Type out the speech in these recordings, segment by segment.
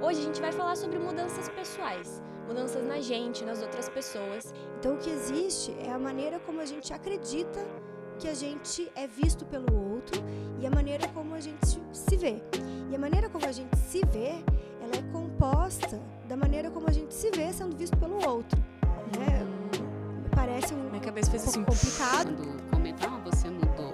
Hoje a gente vai falar sobre mudanças pessoais, mudanças na gente, nas outras pessoas. Então o que existe é a maneira como a gente acredita que a gente é visto pelo outro e a maneira como a gente se vê. E a maneira como a gente se vê, ela é composta da maneira como a gente se vê sendo visto pelo outro. Né? Hum. parece um Minha cabeça fez um assim, complicado. Quando ah, você mudou.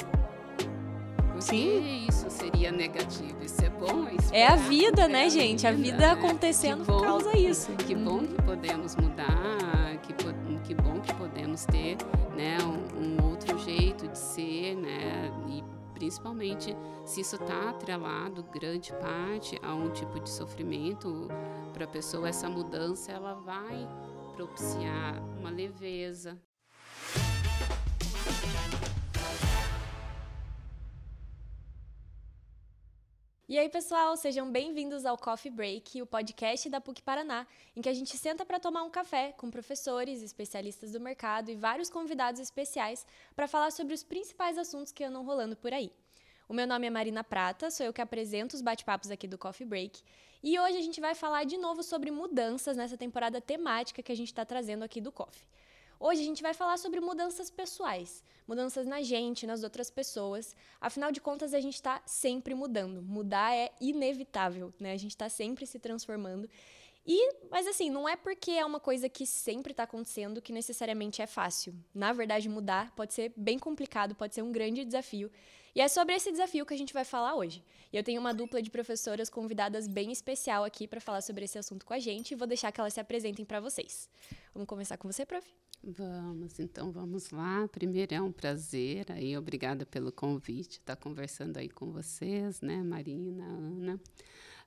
Sim. É isso energia negativa. Isso é bom. É, é a é vida, né, é a gente? a vida acontecendo bom, por causa isso. Que bom que podemos mudar, que, que bom que podemos ter né, um, um outro jeito de ser, né? E principalmente se isso está atrelado grande parte a um tipo de sofrimento para a pessoa, essa mudança ela vai propiciar uma leveza, E aí, pessoal, sejam bem-vindos ao Coffee Break, o podcast da PUC Paraná, em que a gente senta para tomar um café com professores, especialistas do mercado e vários convidados especiais para falar sobre os principais assuntos que andam rolando por aí. O meu nome é Marina Prata, sou eu que apresento os bate-papos aqui do Coffee Break, e hoje a gente vai falar de novo sobre mudanças nessa temporada temática que a gente está trazendo aqui do Coffee. Hoje a gente vai falar sobre mudanças pessoais, mudanças na gente, nas outras pessoas. Afinal de contas, a gente está sempre mudando. Mudar é inevitável, né? A gente está sempre se transformando. E, mas assim, não é porque é uma coisa que sempre está acontecendo que necessariamente é fácil. Na verdade, mudar pode ser bem complicado, pode ser um grande desafio. E é sobre esse desafio que a gente vai falar hoje. E eu tenho uma dupla de professoras convidadas bem especial aqui para falar sobre esse assunto com a gente e vou deixar que elas se apresentem para vocês. Vamos começar com você, prof? Vamos, então vamos lá. Primeiro é um prazer aí, obrigada pelo convite, estar tá conversando aí com vocês, né, Marina, Ana.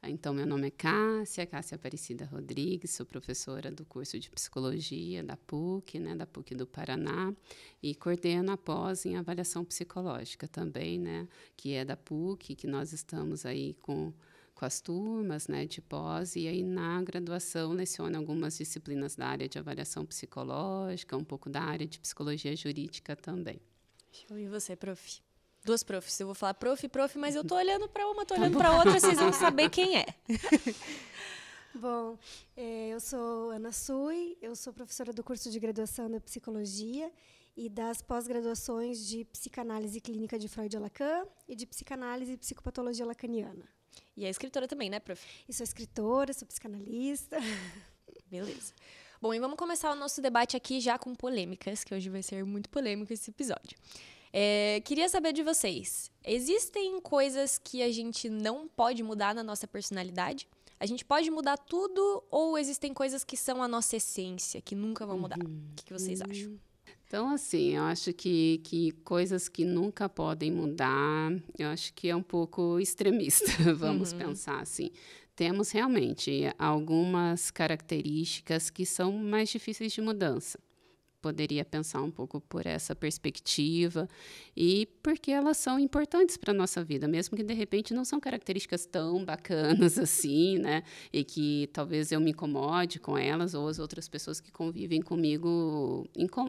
Então, meu nome é Cássia, Cássia Aparecida Rodrigues, sou professora do curso de Psicologia da PUC, né, da PUC do Paraná, e coordeno a pós em avaliação psicológica também, né, que é da PUC, que nós estamos aí com com as turmas né, de pós, e aí na graduação leciono algumas disciplinas da área de avaliação psicológica, um pouco da área de psicologia jurídica também. E você, prof? Duas profs. Eu vou falar prof, prof, mas eu tô olhando para uma, tô tá olhando para outra, vocês vão saber quem é. Bom, eh, eu sou Ana Sui, eu sou professora do curso de graduação da psicologia e das pós-graduações de psicanálise clínica de Freud e Lacan e de psicanálise e psicopatologia lacaniana. E é escritora também, né, prof? E sou escritora, sou psicanalista. Beleza. Bom, e vamos começar o nosso debate aqui já com polêmicas, que hoje vai ser muito polêmico esse episódio. É, queria saber de vocês: existem coisas que a gente não pode mudar na nossa personalidade? A gente pode mudar tudo ou existem coisas que são a nossa essência, que nunca vão mudar? Uhum. O que, que, vocês uhum. acham? Então, assim, eu acho que, que coisas que nunca podem mudar, eu acho que é um pouco extremista, vamos uhum. pensar assim. Temos realmente algumas características que são mais difíceis de mudança poderia pensar um pouco por essa perspectiva e porque elas são importantes para a nossa vida, mesmo que de repente não são características tão bacanas assim, né? E que talvez eu me incomode com elas ou as outras pessoas que convivem comigo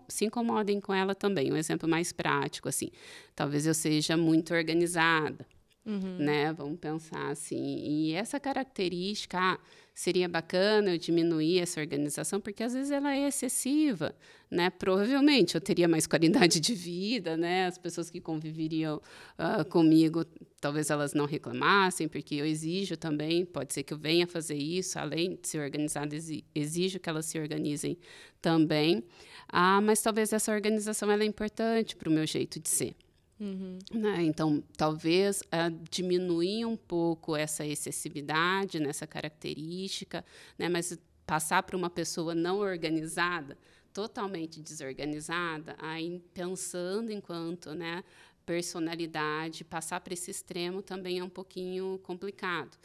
se incomodem com ela também. Um exemplo mais prático, assim. Talvez eu seja muito organizada, uhum. né? Vamos pensar assim. E essa característica. Ah, seria bacana eu diminuir essa organização, porque às vezes ela é excessiva, né? Provavelmente eu teria mais qualidade de vida, né? As pessoas que conviveriam uh, comigo, talvez elas não reclamassem, porque eu exijo também, pode ser que eu venha fazer isso, além de ser organizada, exijo que elas se organizem também. Ah, mas talvez essa organização ela é importante para o meu jeito de ser. Uhum. Né? Então, talvez uh, diminuir um pouco essa excessividade nessa característica, né? mas passar para uma pessoa não organizada, totalmente desorganizada, aí pensando enquanto né, personalidade, passar para esse extremo também é um pouquinho complicado.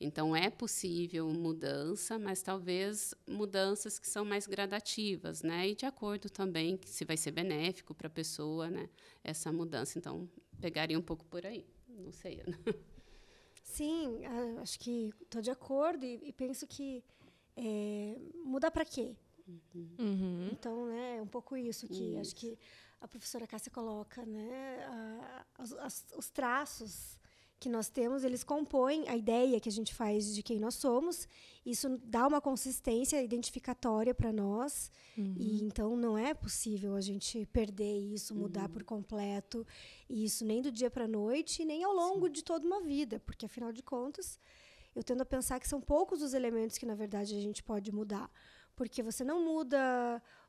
Então, é possível mudança, mas talvez mudanças que são mais gradativas, né? E de acordo também se vai ser benéfico para a pessoa, né? Essa mudança. Então, pegaria um pouco por aí. Não sei, Ana. Sim, ah, acho que estou de acordo e, e penso que é, mudar para quê? Uhum. uhum. Então, né, é um pouco isso que isso. acho que a professora Cássia coloca, né, a, ah, os, os traços que nós temos, eles compõem a ideia que a gente faz de quem nós somos. Isso dá uma consistência identificatória para nós. Uhum. E então não é possível a gente perder isso, mudar uhum. por completo isso nem do dia para a noite, nem ao longo Sim. de toda uma vida, porque afinal de contas, eu tendo a pensar que são poucos os elementos que na verdade a gente pode mudar porque você não muda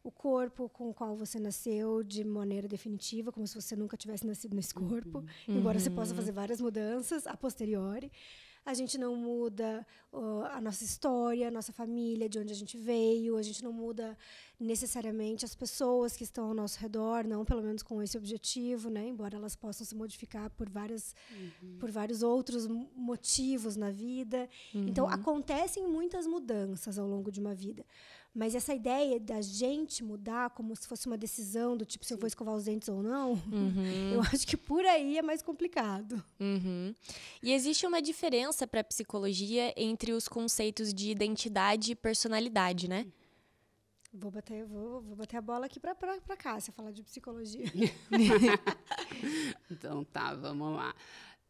o corpo com o qual você nasceu de maneira definitiva, como se você nunca tivesse nascido nesse corpo, uhum. embora você uhum. possa fazer várias mudanças a posteriori. A gente não muda uh, a nossa história, a nossa família, de onde a gente veio, a gente não muda necessariamente as pessoas que estão ao nosso redor, não pelo menos com esse objetivo, né? Embora elas possam se modificar por várias uhum. por vários outros motivos na vida. Então, uhum. Então acontecem muitas mudanças ao longo de uma vida. Mas essa ideia da gente mudar como se fosse uma decisão do tipo se eu vou escovar os dentes ou não, uhum. eu acho que por aí é mais complicado. Uhum. E existe uma diferença para a psicologia entre os conceitos de identidade e personalidade, né? Vou bater, vou, vou bater a bola aqui para cá, se falar de psicologia. então tá, vamos lá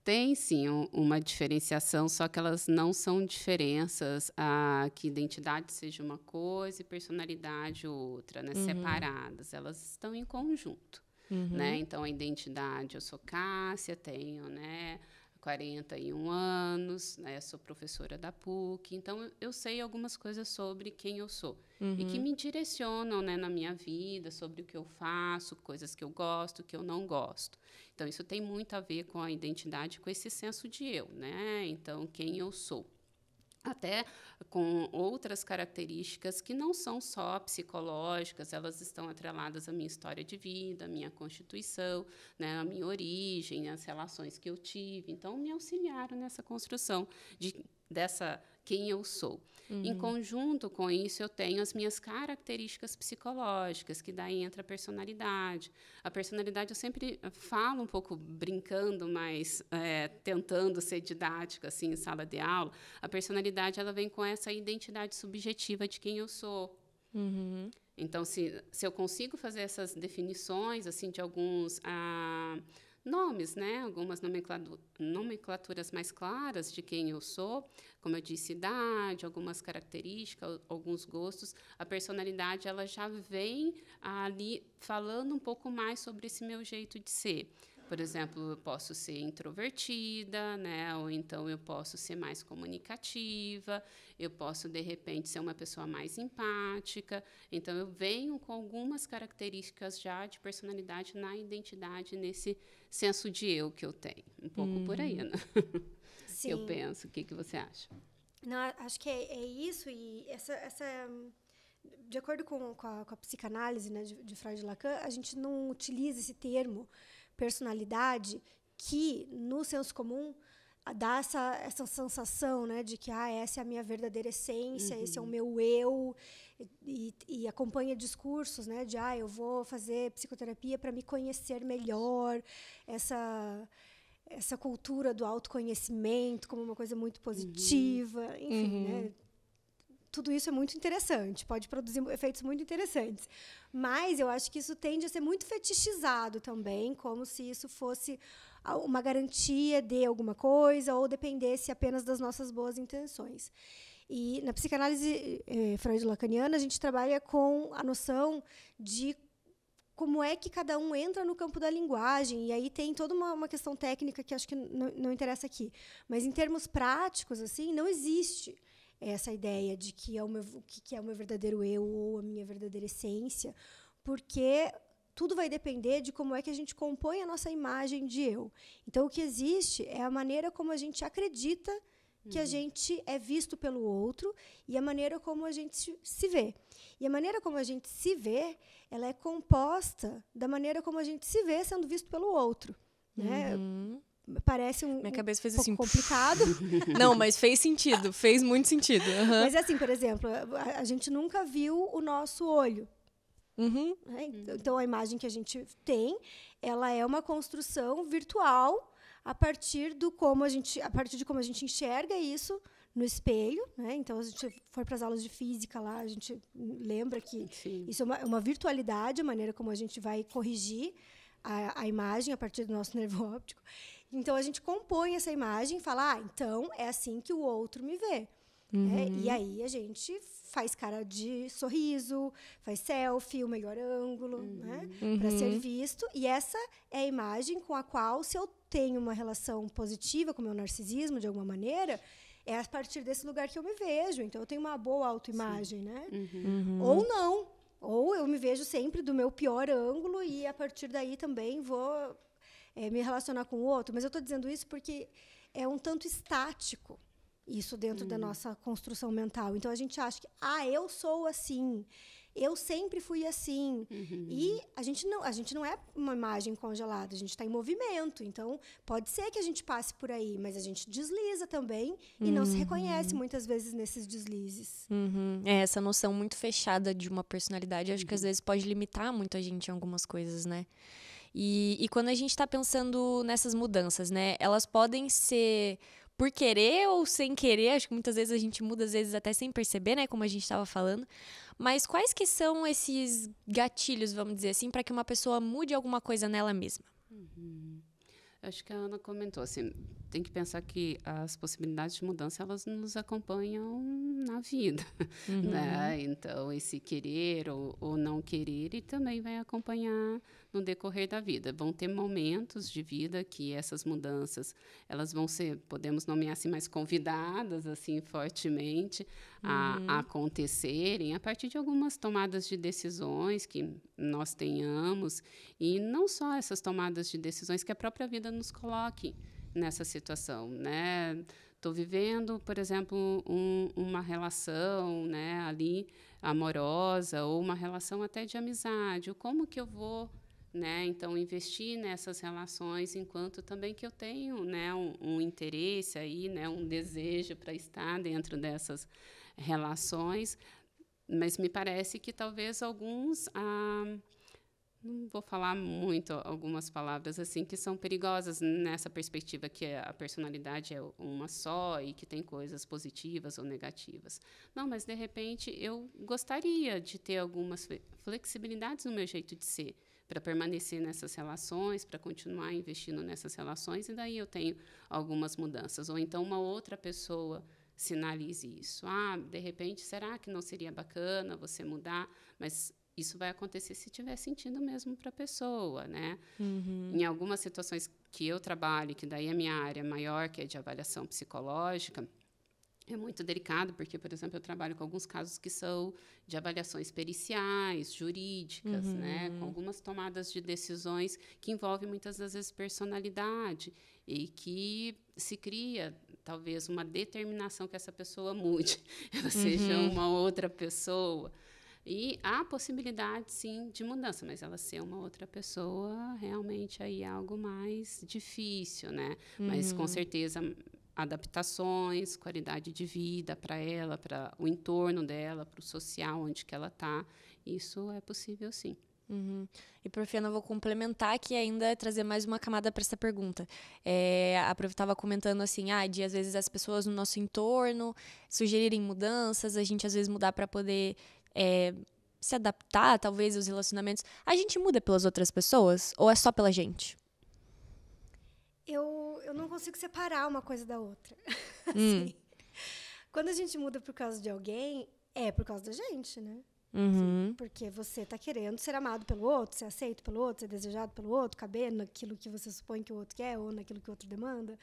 tem sim um, uma diferenciação, só que elas não são diferenças a que identidade seja uma coisa e personalidade outra, né? Uhum. Separadas, elas estão em conjunto, uhum. né? Então a identidade, eu sou Cássia, tenho, né? 41 anos, né, sou professora da PUC, então eu sei algumas coisas sobre quem eu sou uhum. e que uhum. me direcionam né, na minha vida, sobre o que eu faço, coisas que eu gosto, que eu não gosto. Então, isso tem muito a ver com a identidade, com esse senso de eu, né? Então, quem eu sou até com outras características que não são só psicológicas, elas estão atreladas à minha história de vida, à minha constituição, né, à minha origem, às relações que eu tive. Então, me auxiliaram nessa construção de, dessa quem eu sou. Uhum. Em conjunto com isso, eu tenho as minhas características psicológicas, que daí entra a personalidade. A personalidade eu sempre falo um pouco brincando, mas é, tentando ser didática assim em sala de aula. A personalidade ela vem com essa identidade subjetiva de quem eu sou. Uhum. Então, se, se eu consigo fazer essas definições assim de alguns ah, nomes, né? Algumas nomenclaturas mais claras de quem eu sou, como eu disse, idade, algumas características, alguns gostos. A personalidade ela já vem ali falando um pouco mais sobre esse meu jeito de ser. Por exemplo, eu posso ser introvertida, né? Ou então eu posso ser mais comunicativa, eu posso de repente ser uma pessoa mais empática. Então eu venho com algumas características já de personalidade na identidade nesse senso de eu que eu tenho. Um pouco uhum. por aí, hum. né? Sim. Eu penso. O que que você acha? Não, acho que é, é isso e essa, essa de acordo com, com, a, com a psicanálise né, de, de Freud e Lacan, a gente não utiliza esse termo personalidade que, no senso comum, dá essa, essa sensação né, de que ah, essa é a minha verdadeira essência, uhum. esse é o uhum. meu eu, e, e, acompanha discursos né, de ah, eu vou fazer psicoterapia para me conhecer melhor, essa, essa cultura do autoconhecimento como uma coisa muito uhum. positiva, né. uhum. enfim, uhum. né? tudo isso é muito interessante, pode produzir efeitos muito interessantes. Mas eu acho que isso tende a ser muito fetichizado também, como se isso fosse ah, uma garantia de alguma coisa ou dependesse apenas das nossas boas intenções. E na psicanálise eh, freud-lacaniana, a gente trabalha com a noção de como é que cada um entra no campo da linguagem. E aí tem toda uma, uma questão técnica que acho que não interessa aqui. Mas, em termos práticos, assim, não existe essa ideia de que é o meu, que é o meu verdadeiro eu ou a minha verdadeira essência, porque tudo vai depender de como é que a gente compõe a nossa imagem de eu. Então, o que existe é a maneira como a gente acredita que uhum. a gente é visto pelo outro e a maneira como a gente se vê. E a maneira como a gente se vê, ela é composta da maneira como a gente se vê sendo visto pelo outro. Né? Uhum parece um, Minha cabeça fez um assim, complicado. Não, mas fez sentido, fez muito sentido. Uhum. Mas assim, por exemplo, a, a, gente nunca viu o nosso olho. Uhum. Né? Então a imagem que a gente tem, ela é uma construção virtual a partir do como a gente, a partir de como a gente enxerga isso no espelho, né? Então a gente for para as aulas de física lá, a gente lembra que Sim. isso é uma, uma virtualidade, a maneira como a gente vai corrigir a, a imagem a partir do nosso nervo óptico. Então a gente compõe essa imagem e fala: ah, então é assim que o outro me vê. Né? Uhum. É, e aí a gente faz cara de sorriso, faz selfie, o melhor ângulo, uhum. né? Uhum. Para ser visto. E essa é a imagem com a qual, se eu tenho uma relação positiva com o meu narcisismo, de alguma maneira, é a partir desse lugar que eu me vejo. Então eu tenho uma boa autoimagem, né? Uhum. Ou não. Ou eu me vejo sempre do meu pior ângulo e a partir daí também vou é, me relacionar com o outro, mas eu estou dizendo isso porque é um tanto estático isso dentro hum. da nossa construção mental. Então a gente acha que, ah, eu sou assim, eu sempre fui assim. Uhum. E a gente, não, a gente não é uma imagem congelada, a gente está em movimento. Então pode ser que a gente passe por aí, mas a gente desliza também e uhum. não se reconhece uhum. muitas vezes nesses deslizes. Uhum. É, essa noção muito fechada de uma personalidade, acho que às uhum. vezes pode limitar muito a gente em algumas coisas, né? E, e quando a gente está pensando nessas mudanças, né? Elas podem ser por querer ou sem querer, acho que muitas vezes a gente muda, às vezes até sem perceber, né? Como a gente estava falando. Mas quais que são esses gatilhos, vamos dizer assim, para que uma pessoa mude alguma coisa nela mesma? Uhum. Acho que a Ana comentou assim, tem que pensar que as possibilidades de mudança elas nos acompanham na vida, né? uhum. né? Então esse querer ou, ou não querer e também vai acompanhar no decorrer da vida. Vão ter momentos de vida que essas mudanças, elas vão ser, podemos nomear assim, mais convidadas, assim, fortemente a, uhum. a acontecerem a partir de algumas tomadas de decisões que nós tenhamos e não só essas tomadas de decisões que a própria vida nos coloque nessa situação, né? Estou vivendo, por exemplo, um, uma relação, né, ali amorosa ou uma relação até de amizade. Como que eu vou né? Então investir nessas relações, enquanto também que eu tenho, né, um, um interesse aí, né, um desejo para estar dentro dessas relações, mas me parece que talvez alguns ah, não vou falar muito algumas palavras assim que são perigosas nessa perspectiva que é, a personalidade é uma só e que tem coisas positivas ou negativas. Não, mas de repente eu gostaria de ter algumas flexibilidades no meu jeito de ser para permanecer nessas relações, para continuar investindo nessas relações, e daí eu tenho algumas mudanças. Ou então uma outra pessoa sinalize isso. Ah, de repente, será que não seria bacana você mudar? Mas isso vai acontecer se tiver sentido mesmo para a pessoa, né? Uhum. Em algumas situações que eu trabalho, que daí a é minha área maior, que é de avaliação psicológica, é muito delicado, porque, por exemplo, eu trabalho com alguns casos que são de avaliações periciais, jurídicas, uhum. né? com algumas tomadas de decisões que envolvem muitas das vezes personalidade e que se cria talvez uma determinação que essa pessoa mude, ela uhum. seja uma outra pessoa. E há possibilidade, sim, de mudança, mas ela ser uma outra pessoa realmente aí é algo mais difícil, né? Uhum. Mas com uhum. certeza adaptações, qualidade de vida para ela, para o entorno dela, para o social onde que ela está. Isso é possível, sim. Uhum. E, Profiana, eu vou complementar aqui ainda é trazer mais uma camada para essa pergunta. É, a Prof estava comentando assim, ah, de às vezes as pessoas no nosso entorno sugerirem mudanças, a gente às vezes mudar para poder é, se adaptar, talvez, aos relacionamentos. A gente muda pelas outras pessoas ou é só pela gente? eu, eu não consigo separar uma coisa da outra. Hum. assim, quando a gente muda por causa de alguém, é por causa da gente, né? Uhum. porque você está querendo ser amado pelo outro, ser aceito pelo outro, ser desejado pelo outro, caber naquilo que você supõe que o outro quer ou naquilo que o outro demanda.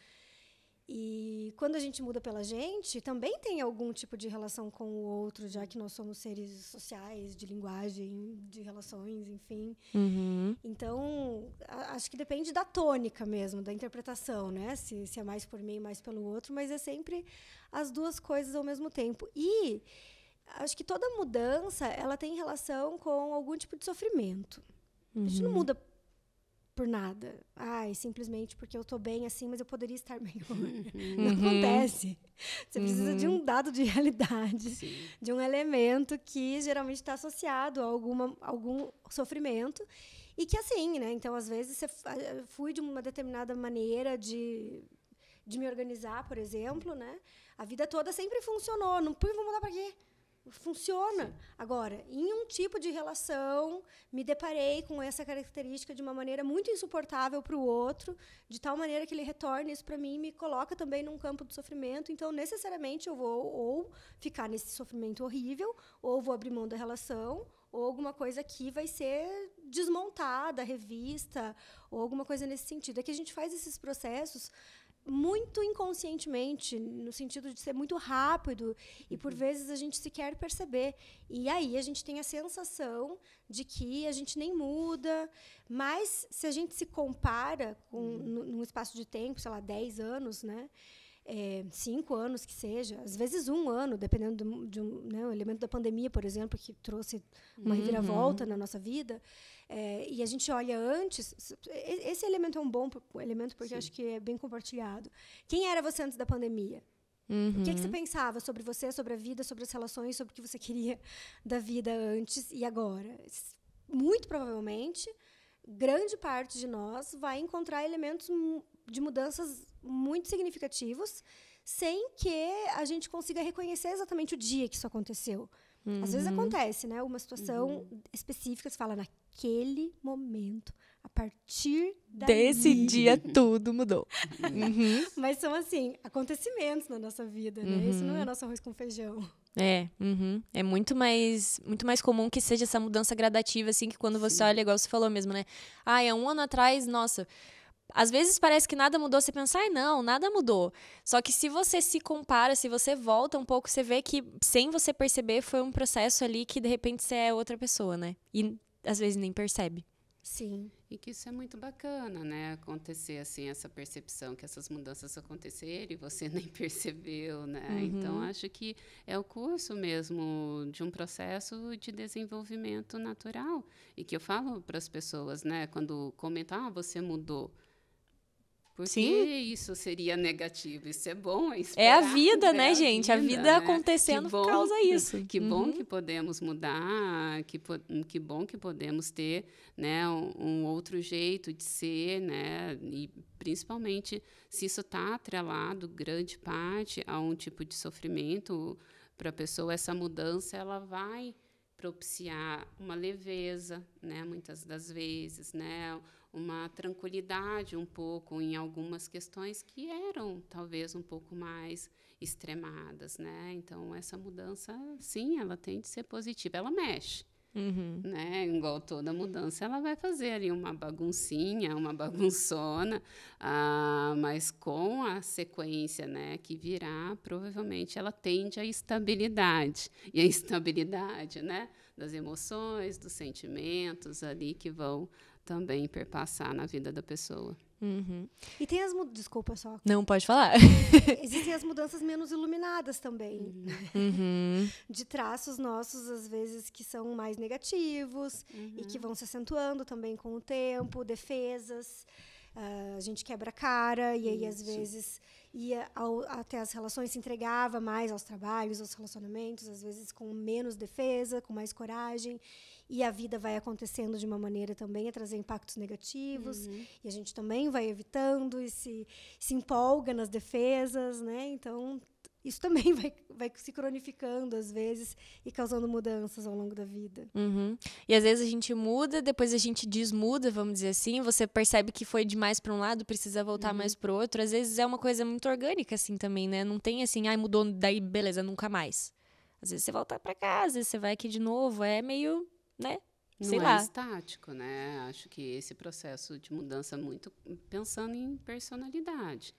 E quando a gente muda pela gente, também tem algum tipo de relação com o outro, já que nós somos seres sociais, de linguagem, de relações, enfim. Uhum. Então, a, acho que depende da tônica mesmo, da interpretação, né? Se, se é mais por mim, mais pelo outro, mas é sempre as duas coisas ao mesmo tempo. E acho que toda mudança, ela tem relação com algum tipo de sofrimento. Uhum. A gente não uhum. muda por nada. Ai, simplesmente porque eu tô bem assim, mas eu poderia estar melhor. Uhum. Não uhum. acontece. Você uhum. precisa de um uhum. dado de realidade, Sim. de um elemento que geralmente está associado a alguma, algum sofrimento. E que assim, né? Então, às vezes, você eh, fui de uma determinada maneira de, de me organizar, por exemplo, né? A vida toda sempre funcionou. Não, vou mudar para quê? funciona. Sim. Agora, em um tipo de relação, me deparei com essa característica de uma maneira muito insuportável para o outro, de tal maneira que ele retorna isso para mim e me coloca também num campo do sofrimento. Então, necessariamente, eu vou ou ficar nesse sofrimento horrível, ou vou abrir mão da relação, ou alguma coisa que vai ser desmontada, revista, ou alguma coisa nesse sentido. É que a gente faz esses processos muito inconscientemente, no sentido de ser muito rápido e por uhum. vezes a gente sequer perceber. E aí a gente tem a sensação de que a gente nem muda, mas se a gente se compara com uhum. num espaço de tempo, sei lá, 10 anos, né? É, cinco anos que seja, às vezes um ano, dependendo do, de um, né, elemento da pandemia, por exemplo, que trouxe uma uhum. reviravolta uhum. na nossa vida. É, e a gente olha antes. Esse elemento é um bom elemento, porque acho que é bem compartilhado. Quem era você antes da pandemia? Uhum. O que, é que, você uhum. pensava sobre você, sobre a vida, sobre as relações, sobre o que você queria da vida antes e agora? Muito provavelmente, grande parte de nós vai encontrar elementos de mudanças muito significativos, sem que a gente consiga reconhecer exatamente o dia que isso aconteceu. Uhum. Às vezes uhum. acontece, né? Uma situação uhum. específica, você fala, naquele momento. A partir desse dia uhum. tudo mudou. Uhum. uhum. Mas são assim acontecimentos na nossa vida, né? Uhum. Isso não é uhum. nosso arroz com feijão. É, uhum. é muito mais, muito mais comum que seja essa mudança gradativa, assim, que quando você olha, igual você falou mesmo, né? Ah, é um ano atrás, nossa. Às vezes parece que nada mudou, você pensa, ah, não, nada mudou. Só que se você se compara, se você volta um pouco, você vê que, sem você perceber, foi um processo ali que de repente você é outra pessoa, né? E às vezes nem percebe. Sim. E que isso é muito bacana, né? Acontecer assim, essa percepção que essas mudanças acontecerem e você nem percebeu, né? Uhum. Então, acho que é o curso mesmo de um processo de desenvolvimento natural. E que eu falo para as pessoas, né? Quando comentam, ah, você mudou. Porque Sim. isso seria negativo. Isso é bom, é esperar, É a vida, né, a gente? Vida, a vida né? acontecendo bom, causa isso. Que uhum. bom que podemos mudar, que, que bom que podemos ter né, um, um outro jeito de ser, né? E principalmente se isso está atrelado, grande parte, a um tipo de sofrimento para a pessoa, essa mudança ela vai propiciar uma leveza, né, muitas das vezes, né, uma tranquilidade um pouco em algumas questões que eram talvez um pouco mais extremadas, né? Então essa mudança, sim, ela tem de ser positiva, ela mexe. Uhum. Né? Igual toda mudança, ela vai fazer ali uma baguncinha, uma bagunçona, ah, mas com a sequência né, que virá, provavelmente ela tende à estabilidade. E a estabilidade né, das emoções, dos sentimentos ali que vão também perpassar na vida da pessoa. Uhum. E tem as mudanças. Desculpa só. Não pode falar. É, existem as mudanças menos iluminadas também. Uhum. De traços nossos, às vezes, que são mais negativos uhum. e que uhum. vão se acentuando também com o tempo, defesas. Uh, a gente quebra a cara e aí, Isso. às vezes, ia ao, até as relações, se entregava mais aos trabalhos, aos relacionamentos, às vezes com menos defesa, com mais coragem e a vida vai acontecendo de uma maneira também a trazer impactos negativos uhum. e a gente também vai evitando e se, se empolga nas defesas, né? Então isso também vai, vai se cronificando às vezes e causando mudanças ao longo da vida. Uhum. E às vezes a gente muda, depois a gente desmuda, vamos dizer assim. Você percebe que foi demais para um lado, precisa voltar uhum. mais para o outro. Às vezes é uma coisa muito orgânica assim também, né? Não tem assim, ai, mudou, daí beleza, nunca mais. Às vezes você volta para casa, você vai aqui de novo, é meio né? Não Sei é lá. estático, né? Acho que esse processo de mudança é muito pensando em personalidade.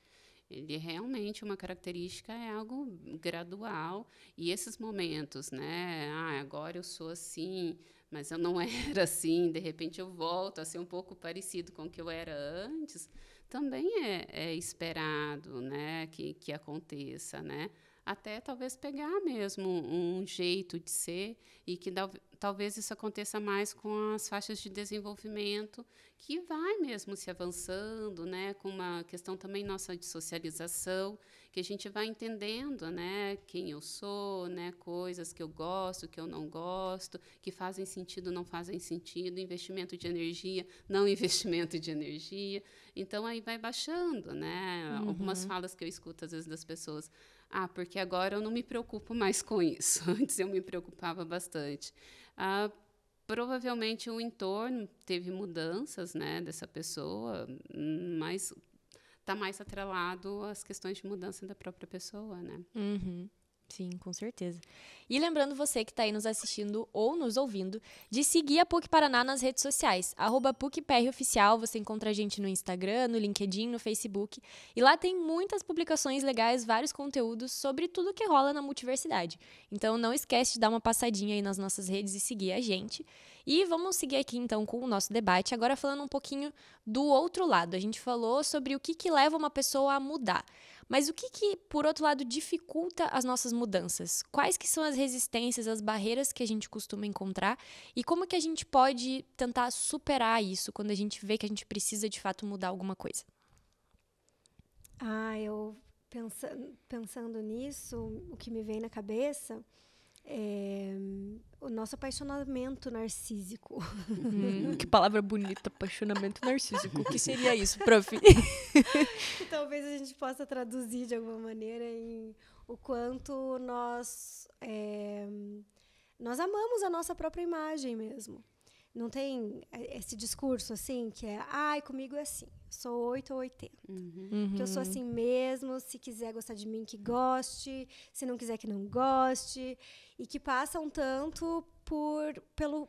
Ele realmente uma característica é algo gradual e esses momentos, né? Ah, agora eu sou assim, mas eu não era assim. De repente eu volto a ser um pouco parecido com o que eu era antes. Também é, é esperado, né? Que que aconteça, né? até talvez pegar mesmo um jeito de ser e que talvez isso aconteça mais com as faixas de desenvolvimento, que vai mesmo se avançando, né, com uma questão também nossa de socialização, que a gente vai entendendo, né, quem eu sou, né, coisas que eu gosto, que eu não gosto, que fazem sentido, não fazem sentido, investimento de energia, não investimento de energia. Então aí vai baixando, né? Uhum. Algumas falas que eu escuto às vezes das pessoas, ah, porque agora eu não me preocupo mais com isso. Antes eu me preocupava bastante. Ah, provavelmente o entorno teve mudanças, né, dessa pessoa, mas está mais atrelado às questões de mudança da própria pessoa, né? Uhum. Sim, com certeza. E lembrando você que está aí nos assistindo ou nos ouvindo, de seguir a PUC Paraná nas redes sociais. Arroba PUCPROficial, você encontra a gente no Instagram, no LinkedIn, no Facebook. E lá tem muitas publicações legais, vários conteúdos sobre tudo que rola na multiversidade. Então não esquece de dar uma passadinha aí nas nossas redes e seguir a gente. E vamos seguir aqui então com o nosso debate, agora falando um pouquinho do outro lado. A gente falou sobre o que, que leva uma pessoa a mudar. Mas o que, que, por outro lado, dificulta as nossas mudanças? Quais que são as resistências, as barreiras que a gente costuma encontrar? E como que a gente pode tentar superar isso quando a gente vê que a gente precisa, de fato, mudar alguma coisa? Ah, eu pensando pensando nisso, o que me vem na cabeça é, o nosso apaixonamento narcísico. Hum, que palavra bonita, apaixonamento narcísico. O que seria isso, prof? talvez a gente possa traduzir de alguma maneira em o quanto nós, é, nós amamos a nossa própria imagem mesmo. Não tem é, esse discurso assim que é, ai, comigo é assim sou 8 ou 80. Uhum. Que eu sou assim mesmo, se quiser gostar de mim, que goste, se não quiser, que não goste. E que passam tanto por pelo,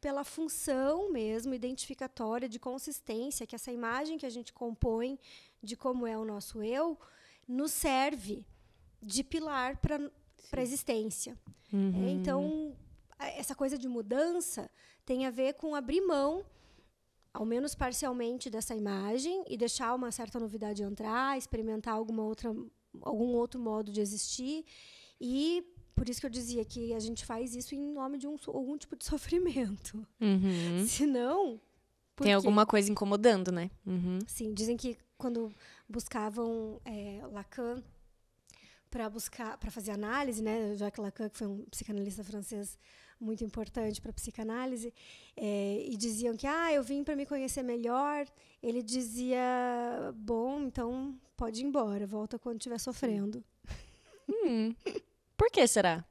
pela função mesmo identificatória de consistência que essa imagem que a gente compõe de como é o nosso eu nos serve de pilar para a existência. Uhum. É, então, essa coisa de mudança tem a ver com abrir mão ao menos parcialmente dessa imagem e deixar uma certa novidade entrar, experimentar alguma outra, algum outro modo de existir e por isso que eu dizia que a gente faz isso em nome de um, algum tipo de sofrimento. Uhum. Se não. Tem alguma coisa incomodando, né? Uhum. Sim, dizem que quando buscavam é, Lacan para buscar para fazer análise, né? Jacques Lacan, que foi um psicanalista francês muito importante para a psicanálise, é, e diziam que ah, eu vim para me conhecer melhor. Ele dizia: bom, então pode ir embora, volta quando estiver sofrendo. Hum. Por que será?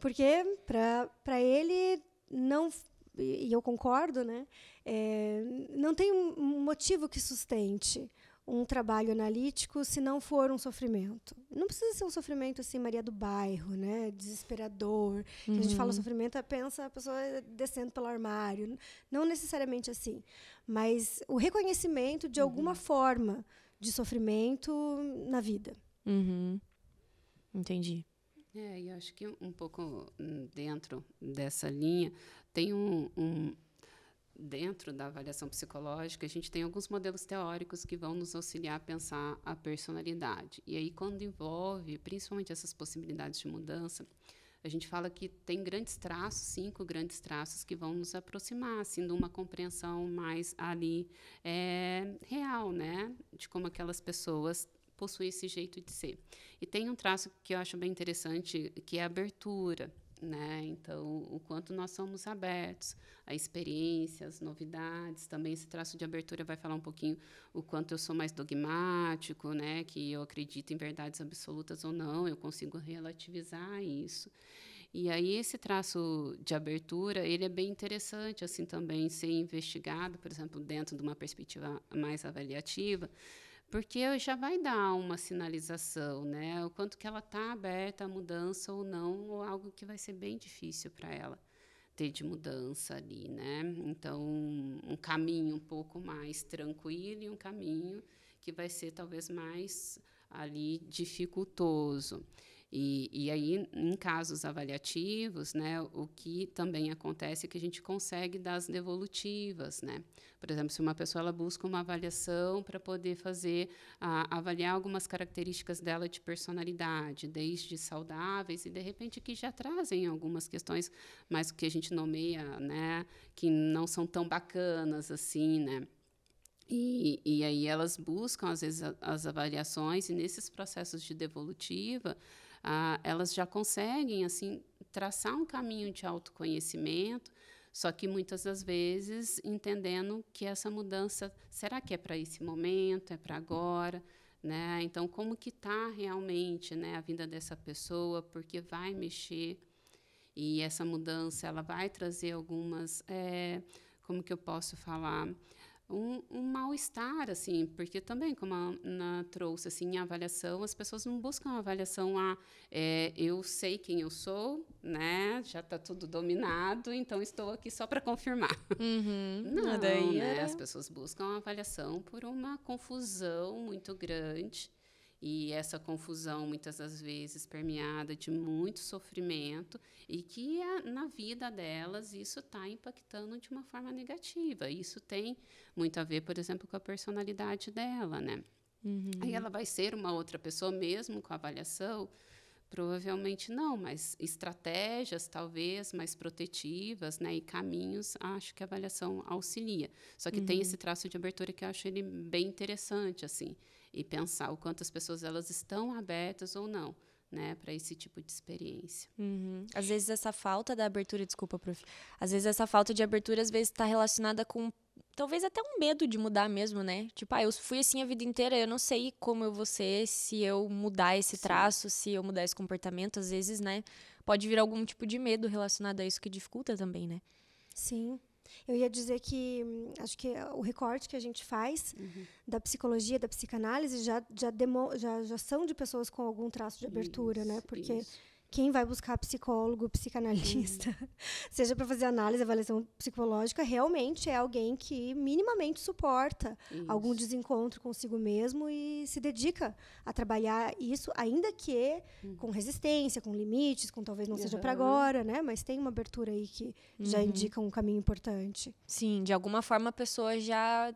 Porque para ele não e eu concordo, né? É, não tem um motivo que sustente um trabalho analítico se não for um sofrimento. Não precisa ser um sofrimento assim, Maria do Bairro, né? Desesperador. Uhum. A gente uhum. fala sofrimento, é, pensa a pessoa descendo pelo armário. Não necessariamente assim. Mas o reconhecimento de alguma uhum. forma de sofrimento na vida. Uhum. Entendi. É, e acho que um pouco dentro dessa linha tem um, um dentro da avaliação psicológica, a gente tem alguns modelos teóricos que vão nos auxiliar a pensar a personalidade. E aí, quando envolve principalmente essas possibilidades de mudança, a gente fala que tem grandes traços, cinco grandes traços que vão nos aproximar, assim, de uma compreensão mais ali é, real, né, de como aquelas pessoas possuem esse jeito de ser. E tem um traço que eu acho bem interessante, que é a abertura né? Então, o quanto nós somos abertos a experiências, novidades, também esse traço de abertura vai falar um pouquinho o quanto eu sou mais dogmático, né? Que eu acredito em verdades absolutas ou não, eu consigo relativizar isso. E aí esse traço de abertura, ele é bem interessante assim também ser investigado, por exemplo, dentro de uma perspectiva mais avaliativa, porque já vai dar uma sinalização, né? O quanto que ela está aberta à mudança ou não, ou algo que vai ser bem difícil para ela ter de mudança ali, né? Então, um caminho um pouco mais tranquilo e um caminho que vai ser talvez mais ali dificultoso. E, e aí, em casos avaliativos, né, o que também acontece é que a gente consegue das devolutivas. Né? Por exemplo, se uma pessoa ela busca uma avaliação para poder fazer, a, avaliar algumas características dela de personalidade, desde saudáveis e, de repente, que já trazem algumas questões, mas que a gente nomeia, né, que não são tão bacanas assim, né? E, e, aí elas buscam, às vezes, a, as avaliações, e nesses processos de devolutiva, ah, elas já conseguem assim traçar um caminho de autoconhecimento, só que muitas das vezes entendendo que essa mudança, será que é para esse momento, é para agora, né? Então como que está realmente, né, a vida dessa pessoa, porque vai mexer e essa mudança ela vai trazer algumas, é, como que eu posso falar, um, um mal-estar, assim, porque também, como a Ana trouxe, assim, a avaliação, as pessoas não buscam a avaliação a ah, é, eu sei quem eu sou, né, já está tudo dominado, então estou aqui só para confirmar. Uhum, não, né? é... as pessoas buscam a avaliação por uma confusão muito grande, e essa confusão, muitas das vezes, permeada de muito sofrimento, e que a, na vida delas isso está impactando de uma forma negativa. Isso tem muito a ver, por exemplo, com a personalidade dela, né? Uhum. Aí ela vai ser uma outra pessoa mesmo com a avaliação, Provavelmente não, mas estratégias talvez mais protetivas né, e caminhos, acho que a avaliação auxilia. Só que uhum. tem esse traço de abertura que eu acho ele bem interessante, assim, e pensar o quanto as pessoas elas estão abertas ou não. Né, para esse tipo de experiência. Uhum. Às vezes essa falta da abertura, desculpa, prof. Às vezes essa falta de abertura às vezes está relacionada com talvez até um medo de mudar mesmo, né? Tipo, ah, eu fui assim a vida inteira, eu não sei como eu vou ser se eu mudar esse traço, se eu mudar esse comportamento, às vezes, né? Pode vir algum tipo de medo relacionado a isso que dificulta também, né? Sim. Eu ia dizer que hum, acho que o recorte que a gente faz uhum. da psicologia, da psicanálise, já já, demo, já já são de pessoas com algum traço de abertura, isso, né? Porque isso quem vai buscar psicólogo, psicanalista, seja para fazer análise, avaliação psicológica, realmente é alguém que minimamente suporta isso. algum desencontro consigo mesmo e se dedica a trabalhar isso, ainda que hum. com resistência, com limites, com talvez não seja para agora, né? Mas tem uma abertura aí que já uhum. indica um caminho importante. Sim, de alguma forma a pessoa já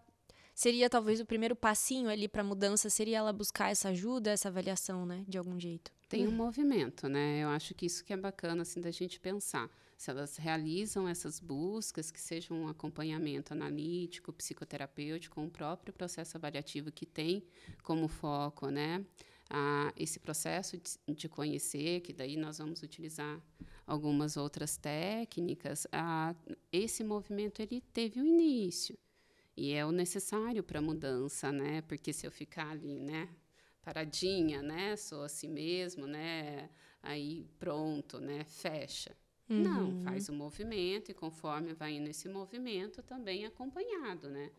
seria talvez o primeiro passinho ali para mudança seria ela buscar essa ajuda, essa avaliação, né, de algum jeito tem um é. movimento, né? Eu acho que isso que é bacana assim da gente pensar. Se elas realizam essas buscas, que seja um acompanhamento analítico, psicoterapêutico, um próprio processo avaliativo que tem como foco, né? Ah, esse processo de, de, conhecer, que daí nós vamos utilizar algumas outras técnicas. Ah, esse movimento ele teve o um início e é o necessário para a mudança, né? Porque se eu ficar ali, né? paradinha, né? Sou assim mesmo, né? Aí pronto, né? Fecha. Uhum. Não, faz o movimento e conforme vai indo esse movimento também acompanhado, né?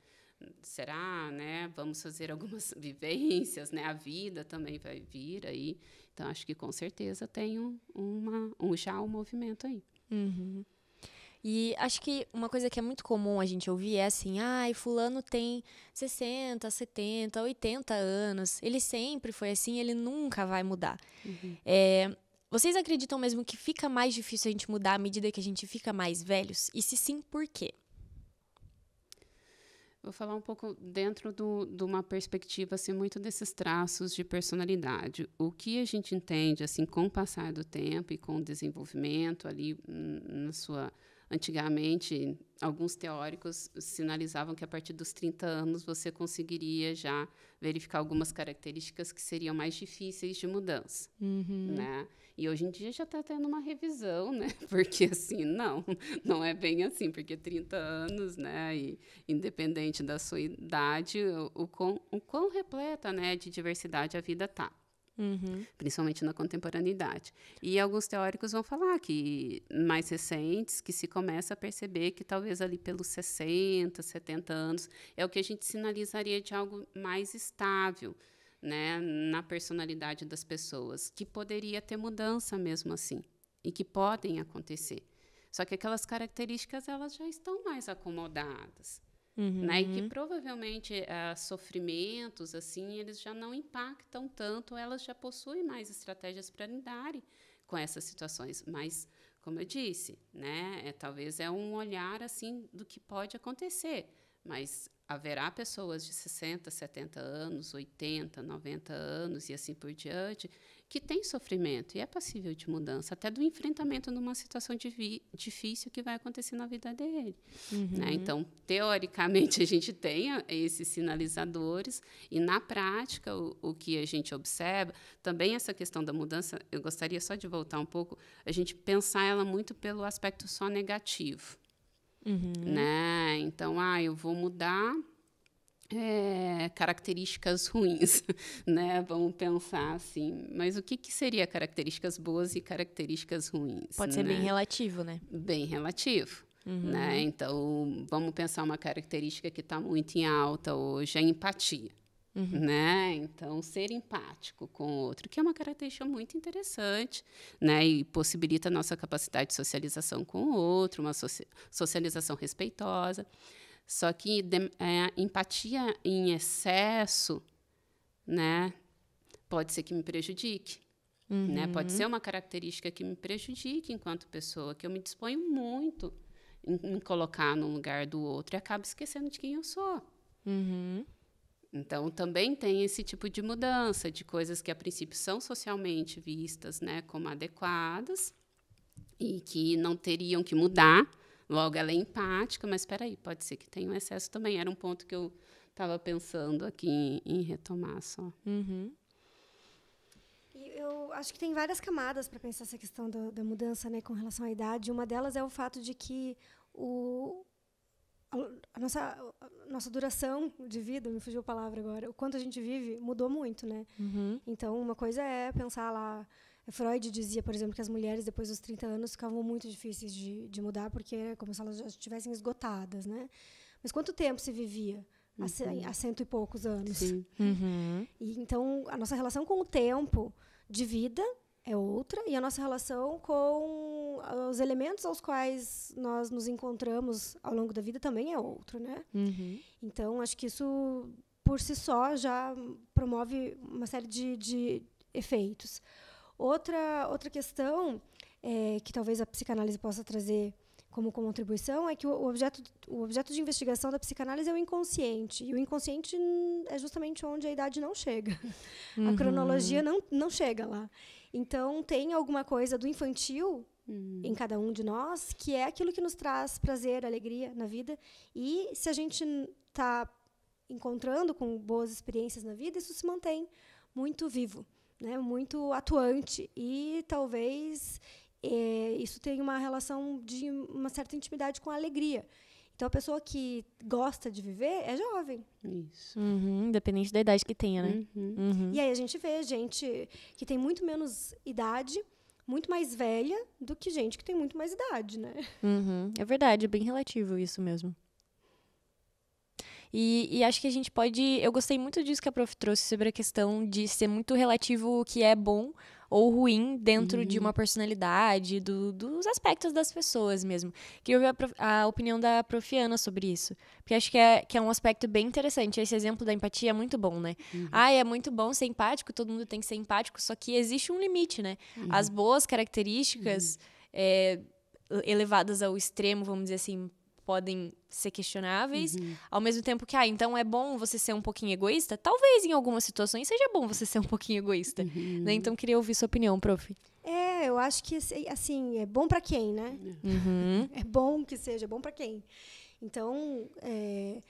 Será, né? Vamos fazer algumas vivências, né? A vida também vai vir aí. Então acho que com certeza tem um, uma, um já um movimento aí. Uhum. E acho que uma coisa que é muito comum a gente ouvir é assim: ai, ah, Fulano tem 60, 70, 80 anos, ele sempre foi assim, ele nunca vai mudar. Uhum. É, vocês acreditam mesmo que fica mais difícil a gente mudar à medida que a gente fica mais velhos? E se sim, por quê? Vou falar um pouco dentro do, de uma perspectiva assim, muito desses traços de personalidade. O que a gente entende assim com o passar do tempo e com o desenvolvimento ali hum, na sua Antigamente, alguns teóricos sinalizavam que a partir dos 30 anos você conseguiria já verificar algumas características que seriam mais difíceis de mudança, uhum. né? E hoje em dia já está tendo uma revisão, né? Porque assim, não, não é bem assim, porque 30 anos, né? E independente da sua idade, o, o, quão, o quão repleta, né, de diversidade a vida tá. Uhum. principalmente na contemporaneidade. E alguns teóricos vão falar que mais recentes, que se começa a perceber que talvez ali pelos 60, 70 anos, é o que a gente sinalizaria de algo mais estável. Né, na personalidade das pessoas, que poderia ter mudança mesmo assim, e que podem acontecer. Só que aquelas características elas já estão mais acomodadas uhum. né? E que uhum. provavelmente uh, sofrimentos, assim, eles já não impactam tanto, elas já possuem mais estratégias para lidarem com essas situações. Mas, como eu disse, né? É, talvez é um olhar, assim, do que pode acontecer. Mas haverá pessoas de 60, 70 anos, 80, 90 anos e assim por diante, que tem sofrimento e é passível de mudança, até do enfrentamento numa situação difícil que vai acontecer na vida dele. Né? Uhum. Né? Então, teoricamente, a gente tem ah, esses sinalizadores, e na prática, o, o que a gente observa, também essa questão da mudança, eu gostaria só de voltar um pouco, a gente pensar ela muito pelo aspecto só negativo. Uhum. Né? Então, ah, eu vou mudar é, características ruins, né? Vamos pensar assim. Mas o que, que seria características boas e características ruins? Pode ser né? bem relativo, né? Bem relativo. Uhum. Né? Então, vamos pensar uma característica que está muito em alta hoje, a empatia. Uhum. Né? Então, ser empático com o outro, que é uma característica muito interessante, né? E possibilita a nossa capacidade de socialização com o outro, uma socialização respeitosa. Só que de, é, empatia em excesso, né, pode ser que me prejudique. Né? Uhum. Né? Pode ser uma característica que me prejudique enquanto pessoa, que eu me disponho muito em me colocar no lugar do outro e acabo esquecendo de quem eu sou. Uhum. Então, também tem esse tipo de mudança, de coisas que a princípio são socialmente vistas né, como adequadas e que não teriam que mudar, Logo, ela é empática, mas espera aí, pode ser que tenha um excesso também. Era um ponto que eu estava pensando aqui em, em retomar só. Uhum. Eu acho que tem várias camadas para pensar essa questão da mudança né, com relação à idade. Uma delas é o fato de que o, a nossa, a nossa duração de vida, me fugiu a palavra agora, o quanto a gente vive mudou muito, né? Uhum. Então, uma coisa é pensar lá Freud dizia, por exemplo, que as mulheres depois dos 30 anos ficavam muito difíceis de, de mudar, porque era como se elas já estivessem esgotadas, né? Mas quanto tempo se vivia? Há, uhum. há cento e poucos anos. Sim. Uhum. E, então, a nossa relação com o tempo de vida é outra e a nossa relação com os elementos aos quais nós nos encontramos ao longo da vida também é outro, né? Uhum. Então acho que isso por si só já promove uma série de, de efeitos. Outra, outra questão é, que talvez a psicanálise possa trazer como contribuição é que o objeto, o objeto de investigação da psicanálise é o inconsciente. E o inconsciente é justamente onde a idade não chega. Uhum. A cronologia não, não chega lá. Então, tem alguma coisa do infantil uhum. em cada um de nós que é aquilo que nos traz prazer, alegria na vida. E se a gente está encontrando com boas experiências na vida, isso se mantém muito vivo né, muito atuante e talvez é, isso tenha uma relação de uma certa intimidade com a alegria. Então, a pessoa que gosta de viver é jovem. Isso. Uhum, independente da idade que tenha, né? Uhum. Uhum. E aí a gente vê gente que tem muito menos idade, muito mais velha, do que gente que tem muito mais idade, né? Uhum. É verdade, é bem relativo isso mesmo. E, e, acho que a gente pode. Eu gostei muito disso que a prof trouxe sobre a questão de ser muito relativo o que é bom ou ruim dentro uhum. de uma uhum. personalidade, do, dos aspectos das pessoas mesmo. Queria ouvir a, a, opinião da prof. Ana sobre isso. Porque acho que é, que é um aspecto bem interessante. Esse exemplo da empatia é muito bom, né? Uhum. Ah, é muito bom ser empático, todo mundo tem que ser empático, só que existe um limite, né? Uhum. As boas características. É, elevadas ao extremo, vamos dizer assim, podem ser questionáveis, uhum. ao mesmo tempo que, ah, então é bom você ser um pouquinho egoísta? Talvez em algumas situações seja bom você ser um pouquinho egoísta. Uhum. Né? Então queria ouvir sua opinião, prof. É, eu acho que assim, assim é bom para quem, né? Uhum. É bom que seja, é bom para quem. Então, é,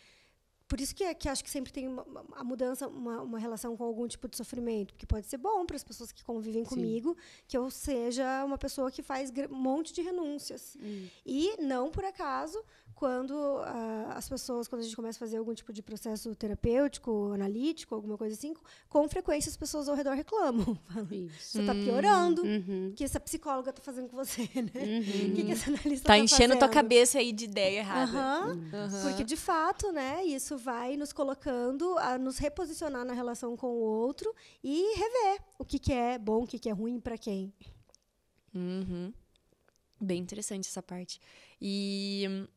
por isso que é que acho que sempre tem uma, a mudança, uma, uma, relação com algum tipo de sofrimento, porque pode ser bom para as pessoas que convivem Sim. comigo que eu seja uma pessoa que faz um monte de renúncias. Hum. E não por acaso, quando uh, as pessoas, quando a gente começa a fazer algum tipo de processo terapêutico, analítico, alguma coisa assim, com frequência as pessoas ao redor reclamam. Isso. Você está piorando, hum, uhum. o que essa psicóloga está fazendo com você, né? Uhum. O que, que uhum. essa analista está tá enchendo a tua cabeça aí de ideia errada. Uhum. Porque de fato, né, isso vai nos colocando a nos reposicionar na relação com o outro e rever o que, que é bom, o que, que é ruim para quem. Uhum. Bem interessante essa parte. E,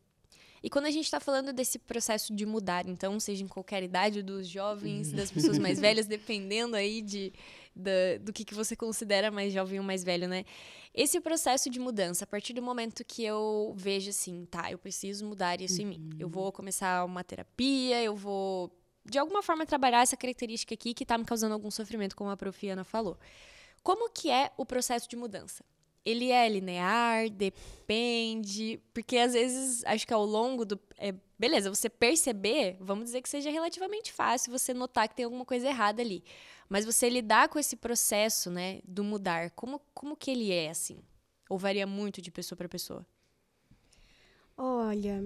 e quando a gente está falando desse processo de mudar, então, seja em qualquer idade, dos jovens, das pessoas mais velhas, dependendo aí de, do que, que você considera mais jovem ou mais velho, né? Esse processo de mudança, a partir do momento que eu vejo assim, tá, eu preciso mudar isso uhum. em mim. Eu uhum. vou começar uma terapia, eu vou, de alguma forma, trabalhar essa característica aqui que tá me causando algum sofrimento, como a profiana Ana falou. Como que é o processo de mudança? ele é linear, depende, porque às vezes acho que ao longo do. É, beleza, você perceber, vamos dizer que seja relativamente fácil você notar que tem alguma coisa errada ali. Mas você lidar com esse processo, né, do mudar, como, como que ele é, assim? Ou varia muito de pessoa para pessoa? Olha,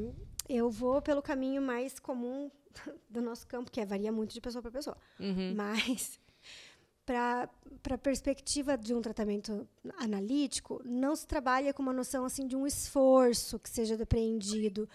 eu vou pelo caminho mais comum do nosso campo, que é varia muito de pessoa para pessoa. Uhum. Mas para a perspectiva de um tratamento analítico, não se trabalha com uma noção assim de um esforço que seja depreendido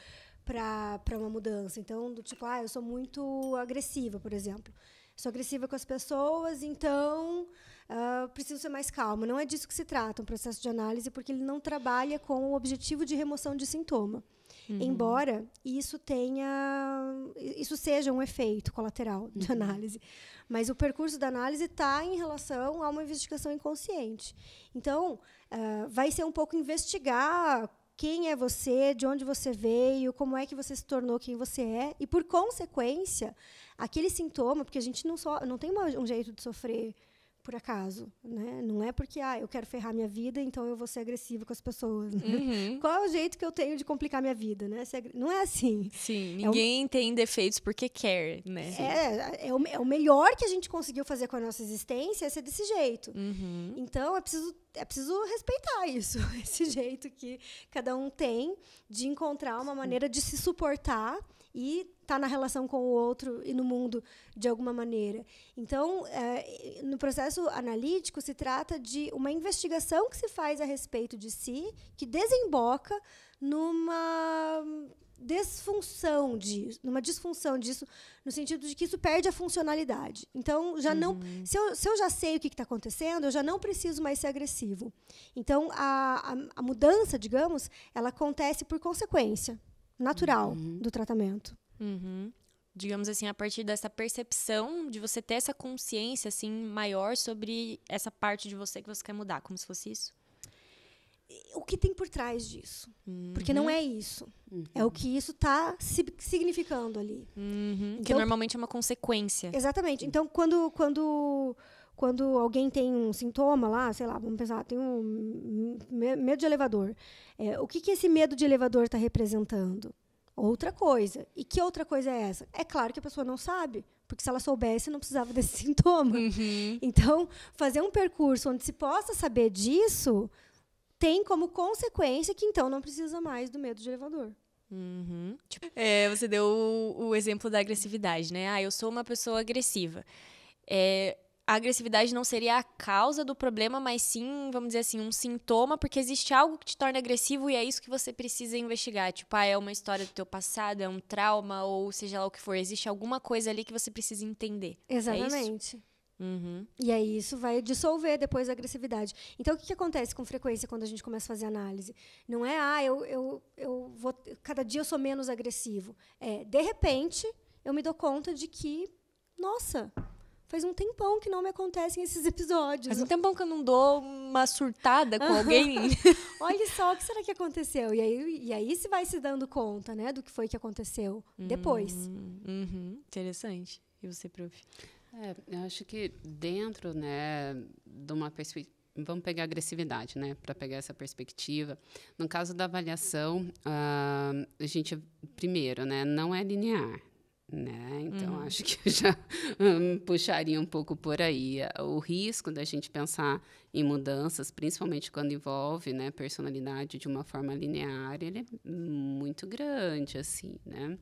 para uma mudança. Então, do tipo, ah, eu sou muito agressiva, por exemplo. sou agressiva com as pessoas, então uh, preciso ser mais calma. Não é disso que se trata um processo de análise, porque ele não trabalha com o objetivo de remoção de sintoma. Uhum. Embora isso tenha. Isso seja um efeito colateral de uhum. análise. Mas o percurso da análise está em relação a uma investigação inconsciente. Então, uh, vai ser um pouco investigar quem é você, de onde você veio, como é que você se tornou quem você é, e por consequência, aquele sintoma, porque a gente não só não tem uma, um jeito de sofrer por acaso, né? Não é porque ah, eu quero ferrar minha vida, então eu vou ser agressiva com as pessoas. Né? Uhum. Qual é o jeito que eu tenho de complicar minha vida, né? Não é assim. Sim, ninguém é o... tem defeitos porque quer, né? É, é o, é o, melhor que a gente conseguiu fazer com a nossa existência é ser desse jeito. Uhum. Então é preciso é preciso respeitar isso, esse jeito que cada um tem de encontrar uma maneira de se suportar e está na relação com o outro e no mundo de alguma maneira. Então, é, no processo analítico, se trata de uma investigação que se faz a respeito de si, que desemboca numa desfunção disso, numa disfunção disso, no sentido de que isso perde a funcionalidade. Então, já uhum. não, se eu, se eu, já sei o que está acontecendo, eu já não preciso mais ser agressivo. Então, a, a, a mudança, digamos, ela acontece por consequência natural uhum. do tratamento. Uhum. Digamos assim, a partir dessa percepção, de você ter essa consciência assim maior sobre essa parte de você que você quer mudar, como se fosse isso? o que tem por trás disso. Uhum. Porque não uhum. é isso. Uhum. É o uhum. que isso está significando ali. Uhum. Então, que normalmente é uma consequência. Exatamente. Então, quando, quando, quando alguém tem um sintoma lá, sei lá, vamos pensar, tem um medo de elevador. É, o que, que esse medo de elevador está representando? outra coisa. E que outra coisa é essa? É claro que a pessoa não sabe, porque se ela soubesse, não precisava desse sintoma. Uhum. Então, fazer um percurso onde se possa saber disso tem como consequência que então não precisa mais do medo de elevador. Uhum. Tipo, é, você deu o, o, exemplo da agressividade, né? Ah, eu sou uma pessoa agressiva. É, a agressividade não seria a causa do problema, mas sim, vamos dizer assim, um sintoma, porque existe algo que te torna agressivo e é isso que você precisa investigar. Tipo, ah, é uma história do teu passado, é um trauma, ou seja lá o que for. Existe alguma coisa ali que você precisa entender. É Exatamente. É Uhum. E aí isso vai dissolver depois a agressividade. Então o que, que, acontece com frequência quando a gente começa a fazer análise? Não é, ah, eu, eu, eu vou. Cada dia eu sou menos agressivo. É, de repente, eu me dou conta de que, nossa, Faz um tempão que não me acontecem esses episódios. Faz um tempão que eu não dou uma surtada com alguém. Olha só, o que será que aconteceu? E aí, e aí se vai se dando conta, né, do que foi que aconteceu hum, depois. Uhum, interessante. E você, prof? É, eu acho que dentro, né, de uma perspectiva vamos pegar agressividade, né, para pegar essa perspectiva. No caso da avaliação, uh, a gente primeiro, né, não é linear. Né? Então, uhum. acho que já hum, puxaria um pouco por aí. O risco da gente pensar em mudanças, principalmente quando envolve né, personalidade de uma forma linear, ele é muito grande, assim, né?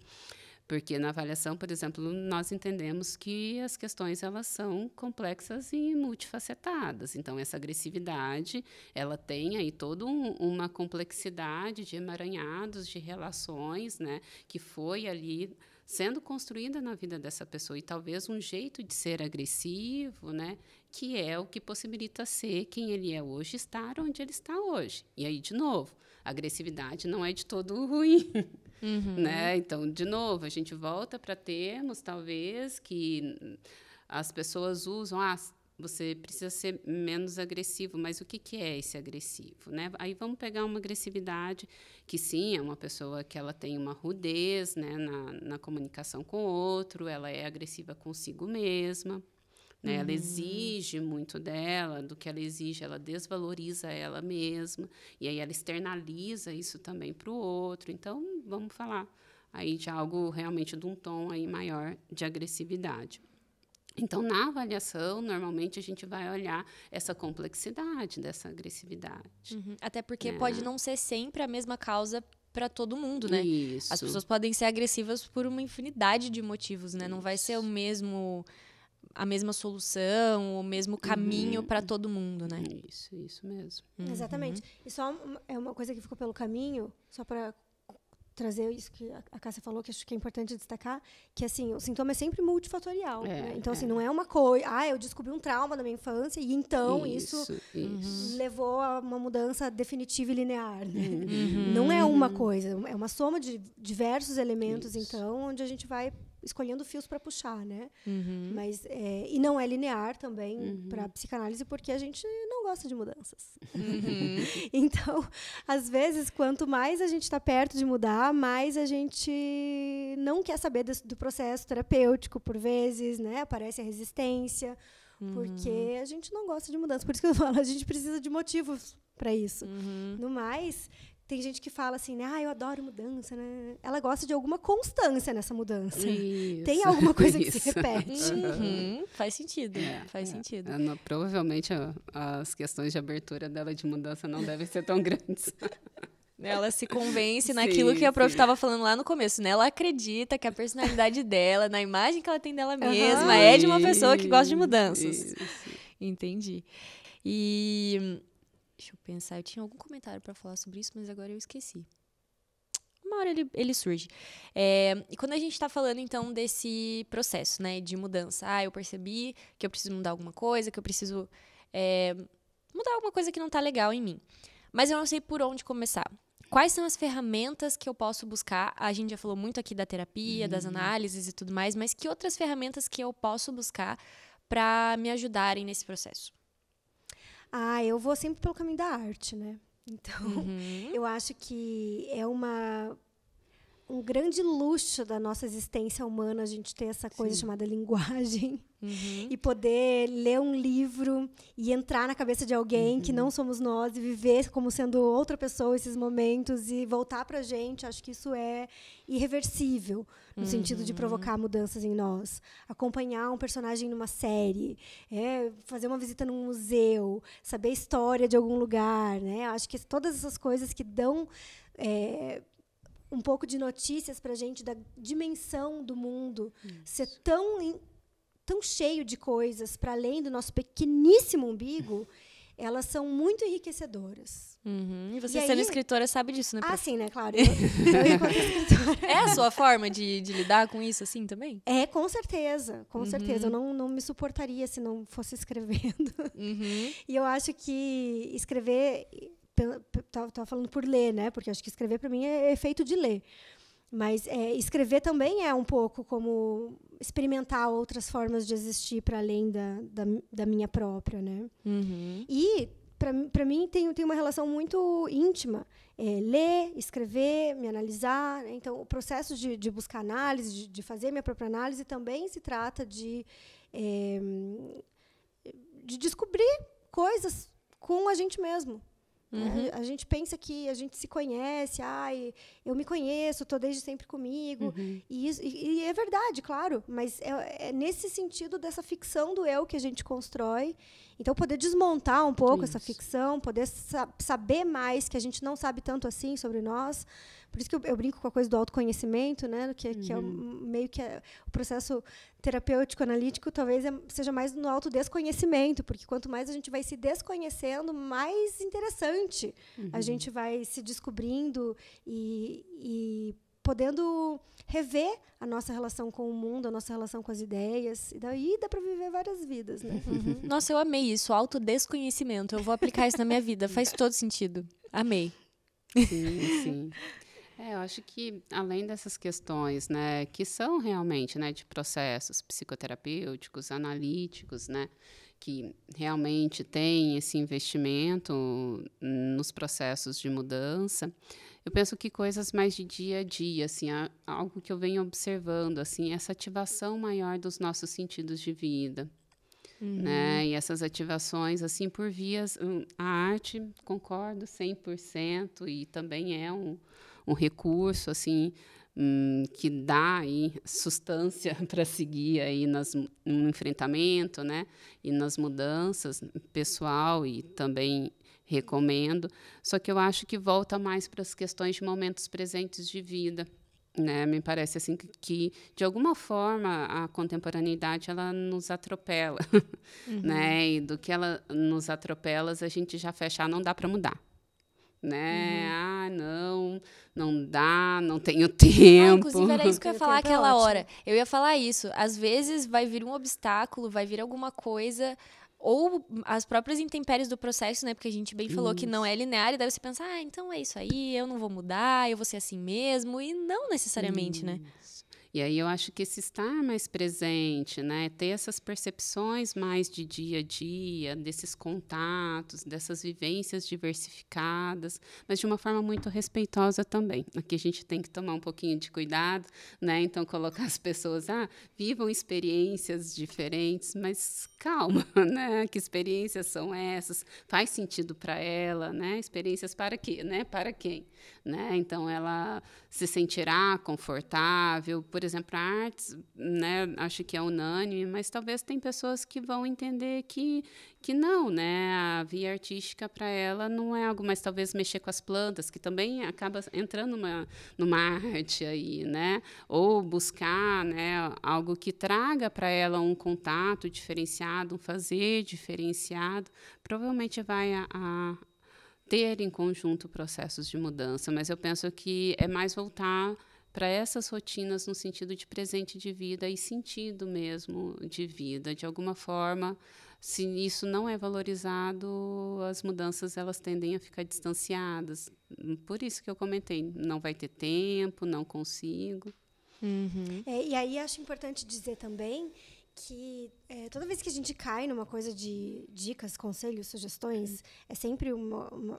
Porque na avaliação, por exemplo, nós entendemos que as questões elas são complexas e multifacetadas. Então essa agressividade, ela tem aí toda um, uma complexidade de emaranhados, de relações, né, que foi ali sendo construída na vida dessa pessoa e talvez um jeito de ser agressivo, né, que é o que possibilita ser quem ele é hoje, estar onde ele está hoje. E aí de novo, agressividade não é de todo ruim. Uhum. Né? Então, de novo, a gente volta para termos, talvez, que as pessoas usam. Ah, você precisa ser menos agressivo, mas o que, que é esse agressivo? Né? Aí vamos pegar uma agressividade que sim, é uma pessoa que ela tem uma rudez né, na, na comunicação com o outro, ela é agressiva consigo mesma. Né? Ela hum. exige muito dela, do que ela exige, ela desvaloriza ela mesma, e aí ela externaliza isso também para o outro. Então, vamos falar aí de algo realmente de um tom aí maior de agressividade. Então, na avaliação, normalmente a gente vai olhar essa complexidade dessa agressividade. Uhum. Até porque né? pode não ser sempre a mesma causa para todo mundo, né? Isso. As pessoas podem ser agressivas por uma infinidade de motivos, né? Isso. Não vai ser o mesmo a mesma solução, o mesmo caminho uhum. para todo mundo, né? Isso, isso mesmo. Uhum. Exatamente. E só uma, é uma coisa que ficou pelo caminho, só para trazer isso que a Cássia falou, que acho que é importante destacar, que assim, o sintoma é sempre multifatorial. É, né? Então, é. assim, não é uma coisa, ah, eu descobri um trauma na minha infância e então isso, isso, isso. levou a uma mudança definitiva e linear. Né? Uhum. uhum. Não é uma coisa, é uma soma de diversos elementos, isso. então, onde a gente vai escolhendo fios para puxar, né? Uhum. Mas é, e não é linear também uhum. para psicanálise porque a gente não gosta de mudanças. Uhum. então, às vezes, quanto mais a gente está perto de mudar, mais a gente não quer saber do, do processo terapêutico por vezes, né? Aparece a resistência porque uhum. a gente não gosta de mudança. Por isso que eu falo, a gente precisa de motivos para isso. Uhum. No mais, tem gente que fala assim, né? Ah, eu adoro mudança, né? Ela gosta de alguma constância nessa mudança. Isso, Tem alguma coisa isso. que se repete. Uhum. uhum, faz sentido, né? Faz é, sentido. É, provavelmente as questões de abertura dela de mudança não devem ser tão grandes. Né, ela se convence naquilo sim, que a prof estava falando lá no começo, né? Ela acredita que a personalidade dela, na imagem que ela tem dela mesma, uhum. é de uma pessoa que gosta de mudanças. Isso. Entendi. E Deixa eu pensar, eu tinha algum comentário para falar sobre isso, mas agora eu esqueci. Uma hora ele, ele surge. É, e quando a gente está falando, então, desse processo, né, de mudança. Ah, eu percebi que eu preciso mudar alguma coisa, que eu preciso é, mudar alguma coisa que não está legal em mim. Mas eu não sei por onde começar. Quais são as ferramentas que eu posso buscar? A gente já falou muito aqui da terapia, das uhum. análises e tudo mais, mas que outras ferramentas que eu posso buscar para me ajudarem nesse processo? Ah, eu vou sempre pelo caminho da arte, né? Então, uhum. eu acho que é uma um grande luxo da nossa existência humana a gente ter essa coisa Sim. chamada linguagem uhum. e poder ler um livro e entrar na cabeça de alguém uhum. que não somos nós e viver como sendo outra pessoa esses momentos e voltar para a gente acho que isso é irreversível no uhum. sentido de uhum. provocar mudanças em nós acompanhar um personagem numa série é, fazer uma visita num museu saber a história de algum lugar né acho que todas essas coisas que dão é, um pouco de notícias para a gente da dimensão do mundo Isso. ser tão in, tão cheio de coisas para além do nosso pequeníssimo umbigo elas são muito enriquecedoras. Uhum. E você, e sendo aí, escritora, sabe disso, né? Ah, sim, né? Claro. Eu, é a sua forma de, de, lidar com isso, assim, também? É, com certeza. Com uhum. certeza. Eu não, não me suportaria se não fosse escrevendo. Uhum. E eu acho que escrever estava falando por ler, né? Porque acho que escrever para mim é, é efeito de ler. Mas é, escrever também é um pouco como experimentar outras formas de existir para além da, da, da, minha própria, né? Uhum. E para mim tem, tem uma relação muito íntima. É, ler, escrever, me analisar. Né? Então, o processo de, de buscar análise, de, de, fazer minha própria análise, também se trata de, é, de descobrir coisas com a gente mesmo, né? Uhum. A, a gente pensa que a gente se conhece, ai, eu me conheço, estou desde sempre comigo. Uhum. E, isso, e, e, é verdade, claro, mas é, é, nesse sentido dessa ficção do eu que a gente constrói. Então, poder desmontar um pouco isso. essa ficção, poder sa saber mais que a gente não sabe tanto assim sobre nós, por isso que eu, eu brinco com a coisa do autoconhecimento, né? Que, uhum. que é o, uhum. meio que é, o processo terapêutico analítico talvez é, seja mais no autodesconhecimento, porque quanto mais a gente vai se desconhecendo, mais interessante uhum. a gente vai se descobrindo e, e podendo rever a nossa relação com o mundo, a nossa relação com as ideias. E daí dá para viver várias vidas, né? Uhum. Nossa, eu amei isso, autodesconhecimento. Eu vou aplicar isso na minha vida. Faz todo sentido. Amei. Sim, sim. É, eu acho que além dessas questões, né, que são realmente, né, de processos psicoterapêuticos, analíticos, né, que realmente tem esse investimento nos processos de mudança, eu penso que coisas mais de dia a dia, assim, algo que eu venho observando, assim, é essa ativação maior dos nossos sentidos de vida. Né, uhum. Né? E essas ativações, assim, por vias. Hum, a arte, concordo 100%, e também é um, um recurso assim hum, que dá aí sustância para seguir aí nas, no enfrentamento, né? E nas mudanças pessoal e também recomendo. Só que eu acho que volta mais para as questões de momentos presentes de vida. Né, me parece assim que, que, de alguma forma a contemporaneidade ela nos atropela, né? uhum. né? E do que ela nos atropela, a gente já fecha, ah, não dá para mudar né? Uhum. Ah, não, não dá, não tenho tempo. Ah, inclusive, era isso que eu ia falar então tá aquela hora. Eu ia falar isso. Às vezes vai vir um obstáculo, vai vir alguma coisa ou as próprias intempéries do processo, né? Porque a gente bem falou isso. que não é linear, e daí você pensa, ah, então é isso aí, eu não vou mudar, eu vou ser assim mesmo, e não necessariamente, né? isso. né? E aí eu acho que se estar mais presente, né, ter essas percepções mais de dia a dia, desses contatos, dessas vivências diversificadas, mas de uma forma muito respeitosa também. Aqui a gente tem que tomar um pouquinho de cuidado, né? Então colocar as pessoas, ah, vivam experiências diferentes, mas calma, né? Que experiências são essas? Faz sentido para ela, né? Experiências para quê, né? Para quem? né? Então ela se sentirá confortável. Por exemplo, a artes, né? Acho que é unânime, mas talvez tem pessoas que vão entender que que não, né? A via artística para ela não é algo, mas talvez mexer com as plantas, que também acaba entrando numa, numa arte aí, né? Ou buscar, né? Algo que traga para ela um contato diferenciado, um fazer diferenciado, provavelmente vai a, a, ter em conjunto processos de mudança, mas eu penso que é mais voltar para essas rotinas no sentido de presente de vida e sentido mesmo de vida. De alguma forma, se isso não é valorizado, as mudanças elas tendem a ficar distanciadas. Por isso que eu comentei, não vai ter tempo, não consigo. Uhum. É, e aí acho importante dizer também que é, toda vez que a gente cai numa coisa de dicas, conselhos, sugestões, é sempre uma, uma,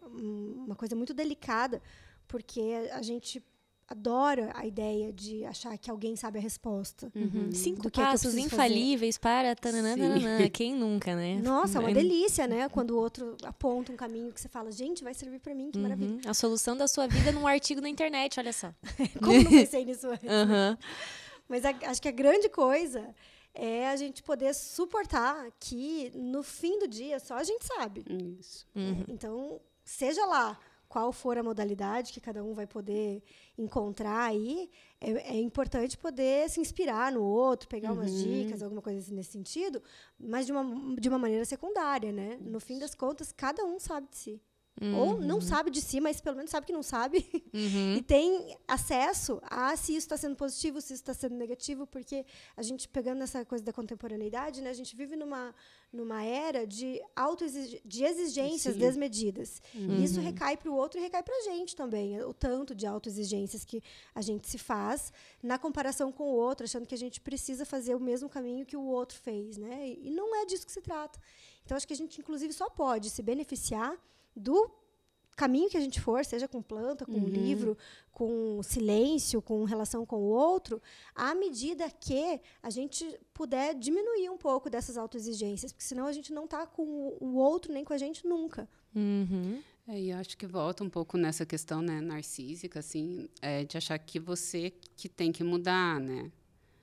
uma, coisa muito delicada, porque a gente adora a ideia de achar que alguém sabe a resposta. Uhum. Cinco é passos é infalíveis para tananana, quem nunca, né? Nossa, é uma é delícia, né? Quando o outro aponta um caminho que você fala, gente, vai servir para mim, que uhum. maravilha. A solução da sua vida num artigo na internet, olha só. Como não pensei nisso antes? Uhum. Mas a, acho que a grande coisa é a gente poder suportar que no fim do dia só a gente sabe. Isso. É, uhum. Então, seja lá qual for a modalidade que cada um vai poder encontrar aí, é, é importante poder se inspirar no outro, pegar uhum. umas dicas, alguma coisa assim nesse sentido, mas de uma, de uma maneira secundária, né? Isso. No fim das contas, cada um sabe de si. Uhum. Ou não uhum. sabe de si, mas pelo menos sabe que não sabe. Uhum. E tem acesso a se isso está sendo positivo, se isso está sendo negativo, porque a gente, pegando essa coisa da contemporaneidade, né, a gente vive numa, numa era de, auto -exig... de exigências Sim. desmedidas. Uhum. E isso uhum. recai para o outro e recai para a gente também. O tanto de autoexigências que a gente se faz na comparação com o outro, achando que a gente precisa fazer o mesmo caminho que o outro fez. Né? E não é disso que se trata. Então, acho que a gente, inclusive, só pode se beneficiar do caminho que a gente for, seja com planta, com uhum. livro, com silêncio, com relação com o outro, à medida que a gente puder diminuir um pouco dessas autoexigências, porque senão a gente não está com o outro nem com a gente nunca. Uhum. É, e acho que volta um pouco nessa questão né, narcísica, assim, é, de achar que você que tem que mudar, né?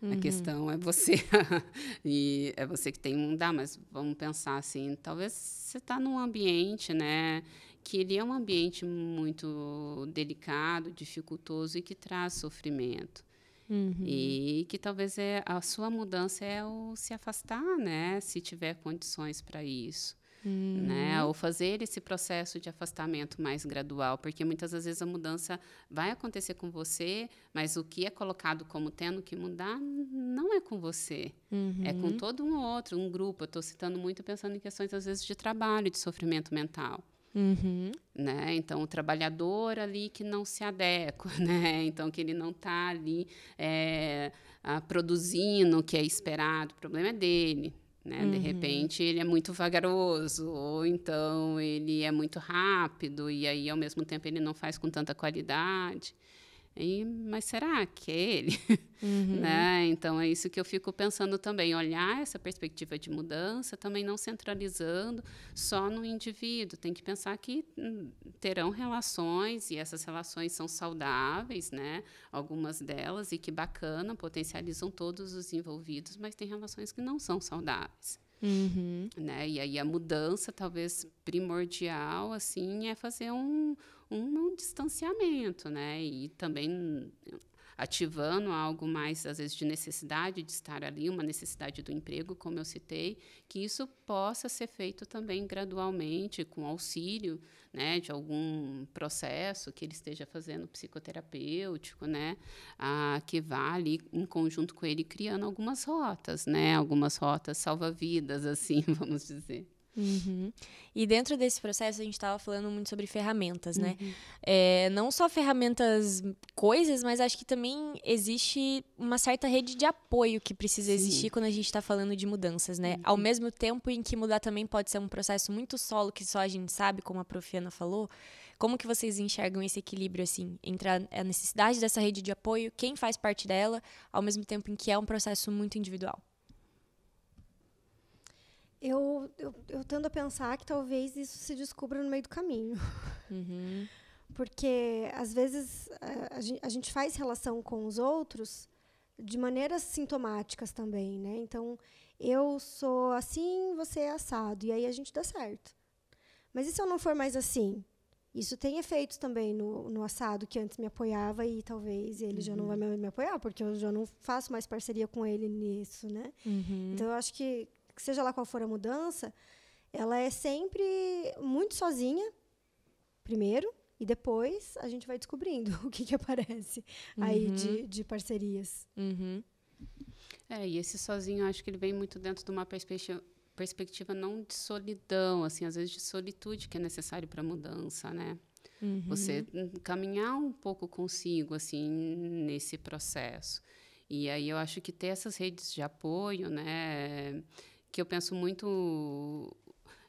Uhum. A questão é você e é você que tem que mudar, mas vamos pensar assim, talvez você está num ambiente, né, que ele é um ambiente muito delicado, dificultoso e que traz sofrimento. Uhum. E que talvez é, a sua mudança é o se afastar, né, se tiver condições para isso hum. né? Uhum. Ou fazer esse processo de afastamento mais gradual, porque muitas das vezes a mudança vai acontecer com você, mas o que é colocado como tendo que mudar não é com você, uhum. é com uhum. todo um outro, um grupo. Eu estou citando muito pensando em questões às vezes de trabalho, de sofrimento mental. Uhum. Né? Então, o trabalhador ali que não se adequa, né? então, que ele não está ali é, eh, a, ah, produzindo o que é esperado, o problema é dele. Né? Uhum. De repente ele é muito vagaroso, ou então ele é muito rápido, e aí ao mesmo tempo ele não faz com tanta qualidade. E, mas será que é ele? Uhum. né? Então é isso que eu fico pensando também, olhar essa perspectiva de mudança, também não centralizando só no indivíduo. Tem que pensar que hum, terão relações e essas relações são saudáveis, né? Algumas delas e que bacana, potencializam todos os envolvidos, mas tem relações que não são saudáveis. Uhum. Né? E aí a mudança, talvez primordial, assim, é fazer um, um distanciamento, né? E também ativando algo mais, às vezes, de necessidade de estar ali, uma necessidade do emprego, como eu citei, que isso possa ser feito também gradualmente, com auxílio né, de algum processo que ele esteja fazendo psicoterapêutico, né, a que vá ali em conjunto com ele criando algumas rotas, né, algumas rotas salva-vidas, assim, vamos dizer. Uhum. E dentro desse processo a gente estava falando muito sobre ferramentas, né? Uhum. É, não só ferramentas, coisas, mas acho que também existe uma certa rede de apoio que precisa Sim. existir quando a gente está falando de mudanças, né? Uhum. Ao mesmo tempo em que mudar também pode ser um processo muito solo que só a gente sabe, como a profiana falou. Como que vocês enxergam esse equilíbrio, assim, entre a necessidade dessa rede de apoio, quem faz parte dela, ao mesmo tempo em que é um processo muito individual? Eu, eu, eu tendo a pensar que talvez isso se descubra no meio do caminho. Uhum. Porque, às vezes, a, a, gente faz relação com os outros de maneiras sintomáticas também, né? Então, eu sou assim, você é assado. E aí a gente dá certo. Mas e se eu não for mais assim? Isso tem efeitos também no, no assado, que antes me apoiava e talvez ele uhum. já não uhum. vai me, me, apoiar, porque eu já não faço mais parceria com ele nisso, né? Uhum. Então, eu acho que, que seja lá qual for a mudança, ela é sempre muito sozinha, primeiro, e depois a gente vai descobrindo o que, que aparece uhum. aí de, de parcerias. Uhum. É, e esse sozinho, acho que ele vem muito dentro de uma perspectiva perspectiva não de solidão, assim, às vezes de solitude que é necessário para mudança, né? Uhum. Você caminhar um pouco consigo, assim, nesse processo. E aí eu acho que ter essas redes de apoio, né? que eu penso muito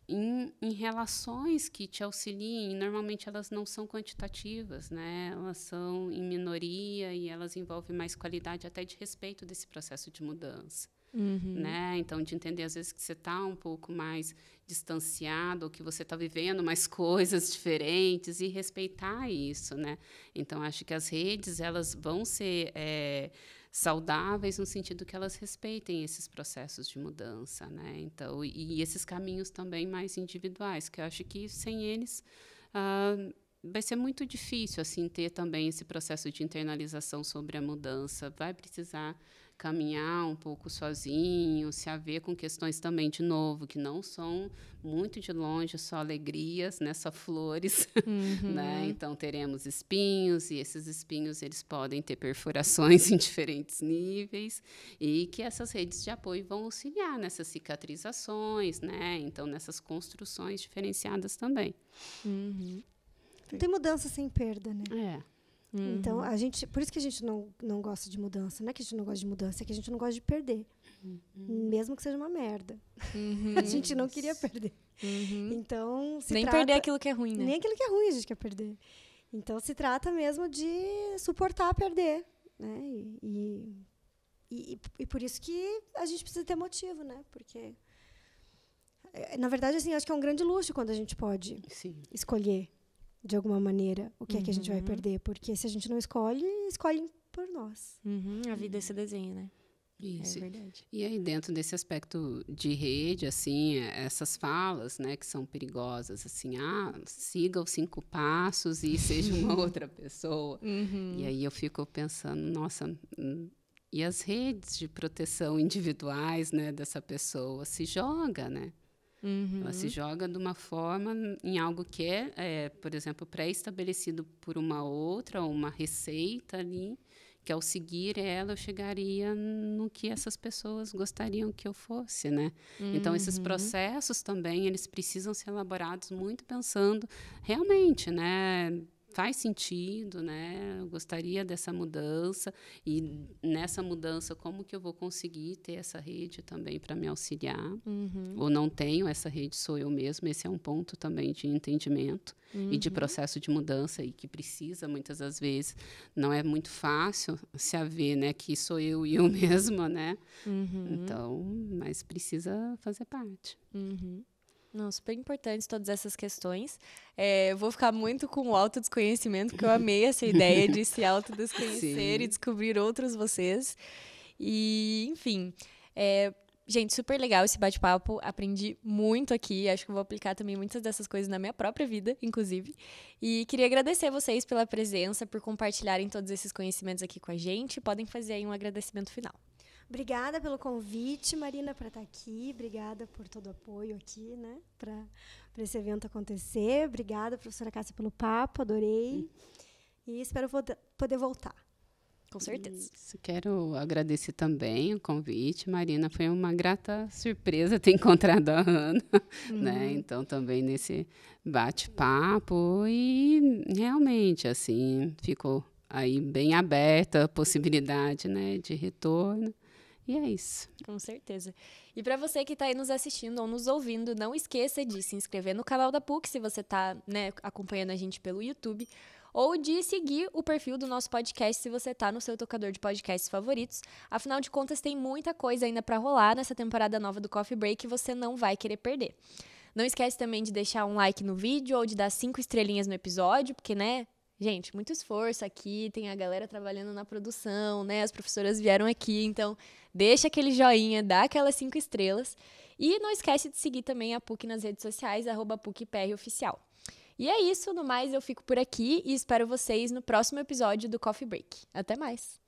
em, em, relações que te auxiliem, normalmente elas não são quantitativas, né? Elas são em minoria e elas envolvem mais qualidade até de respeito desse processo de mudança. Uhum. Né? Então, de entender às vezes que você está um pouco mais distanciado, ou que você está vivendo mais coisas diferentes e respeitar isso, né? Então, acho que as redes elas vão ser é, saudáveis no sentido que elas respeitem esses processos de mudança, né? Então, e, esses caminhos também mais individuais, que eu acho que sem eles uh, vai ser muito difícil assim ter também esse processo de internalização sobre a mudança. Vai precisar caminhar um pouco sozinho, se haver com questões também, de novo, que não são muito de longe só alegrias, né, só flores, uhum. né? Então teremos espinhos e esses espinhos eles podem ter perfurações em diferentes níveis e que essas redes de apoio vão auxiliar nessas cicatrizações, né? Então nessas construções diferenciadas também. Uhum. Tem mudança sem perda, né? É. Então, uhum. Então, a gente. Por isso que a gente não, não gosta de mudança. Não é que a gente não gosta de mudança, é que a gente não gosta de perder. Uhum. Mesmo que seja uma merda. Uhum. a gente não queria perder. Uhum. Então. nem trata, perder aquilo que é ruim, né? Nem aquilo que é ruim a gente quer perder. Então, se trata mesmo de suportar perder. Né? E, e, e, e por isso que a gente precisa ter motivo, né? Porque. É, na verdade, assim, acho que é um grande luxo quando a gente pode Sim. escolher de alguma maneira, o que uhum. é que a gente vai uhum. perder. Porque se a gente não escolhe, escolhem por nós. Uhum, a vida é se desenha, né? Isso. É verdade. E aí, dentro desse aspecto de rede, assim, é, essas falas, né, que são perigosas, assim, ah, siga os cinco passos e seja uma outra pessoa. Uhum. E aí eu fico pensando, nossa, hum, e as redes de proteção individuais, né, dessa pessoa? Se joga, né? Uhum. Ela se joga de uma forma em algo que é, é por exemplo, pré-estabelecido por uma outra, uma receita ali, que ao seguir ela eu chegaria no que essas pessoas gostariam que eu fosse, né? Uhum. Então esses uhum. processos também eles precisam ser elaborados muito pensando realmente, né? faz sentido, né? Eu gostaria dessa mudança e nessa mudança como que eu vou conseguir ter essa rede também para me auxiliar? Uhum. Ou não tenho essa rede, sou eu mesmo. Esse é um ponto também de entendimento uhum. e de uhum. processo de mudança e que precisa muitas das vezes. Não é muito fácil se haver, né? Que sou eu e eu mesma, né? Uhum. Então, mas precisa fazer parte. Uhum. Não, super importantes todas essas questões. É, eu vou ficar muito com o autodesconhecimento, porque eu amei essa ideia de se autodesconhecer e descobrir outros vocês. E, enfim. É, gente, super legal esse bate-papo. Aprendi muito aqui. Acho que vou aplicar também muitas dessas coisas na minha própria vida, inclusive. E queria agradecer vocês pela presença, por compartilharem todos esses conhecimentos aqui com a gente. Podem fazer aí um agradecimento final. Obrigada pelo convite, Marina, para estar tá aqui. Obrigada por todo o apoio aqui, né, para esse evento acontecer. Obrigada, professora Cássia, pelo papo. Adorei. E espero poder voltar. Com certeza. Isso, quero agradecer também o convite, Marina. Foi uma grata surpresa ter encontrado a Ana, uhum. né? Então, também nesse bate-papo. E realmente, assim, ficou aí bem aberta a possibilidade né, de retorno. E é isso. Com certeza. E para você que está aí nos assistindo ou nos ouvindo, não esqueça de se inscrever no canal da PUC, se você está né, acompanhando a gente pelo YouTube, ou de seguir o perfil do nosso podcast se você está no seu tocador de podcasts favoritos. Afinal de contas, tem muita coisa ainda para rolar nessa temporada nova do Coffee Break que você não vai querer perder. Não esquece também de deixar um like no vídeo ou de dar cinco estrelinhas no episódio, porque, né, gente, muito esforço aqui, tem a galera trabalhando na produção, né? As professoras vieram aqui, então deixa aquele joinha, dá aquelas cinco estrelas. E não esquece de seguir também a PUC nas redes sociais, arroba PUCPROficial. E é isso, no mais eu fico por aqui e espero vocês no próximo episódio do Coffee Break. Até mais!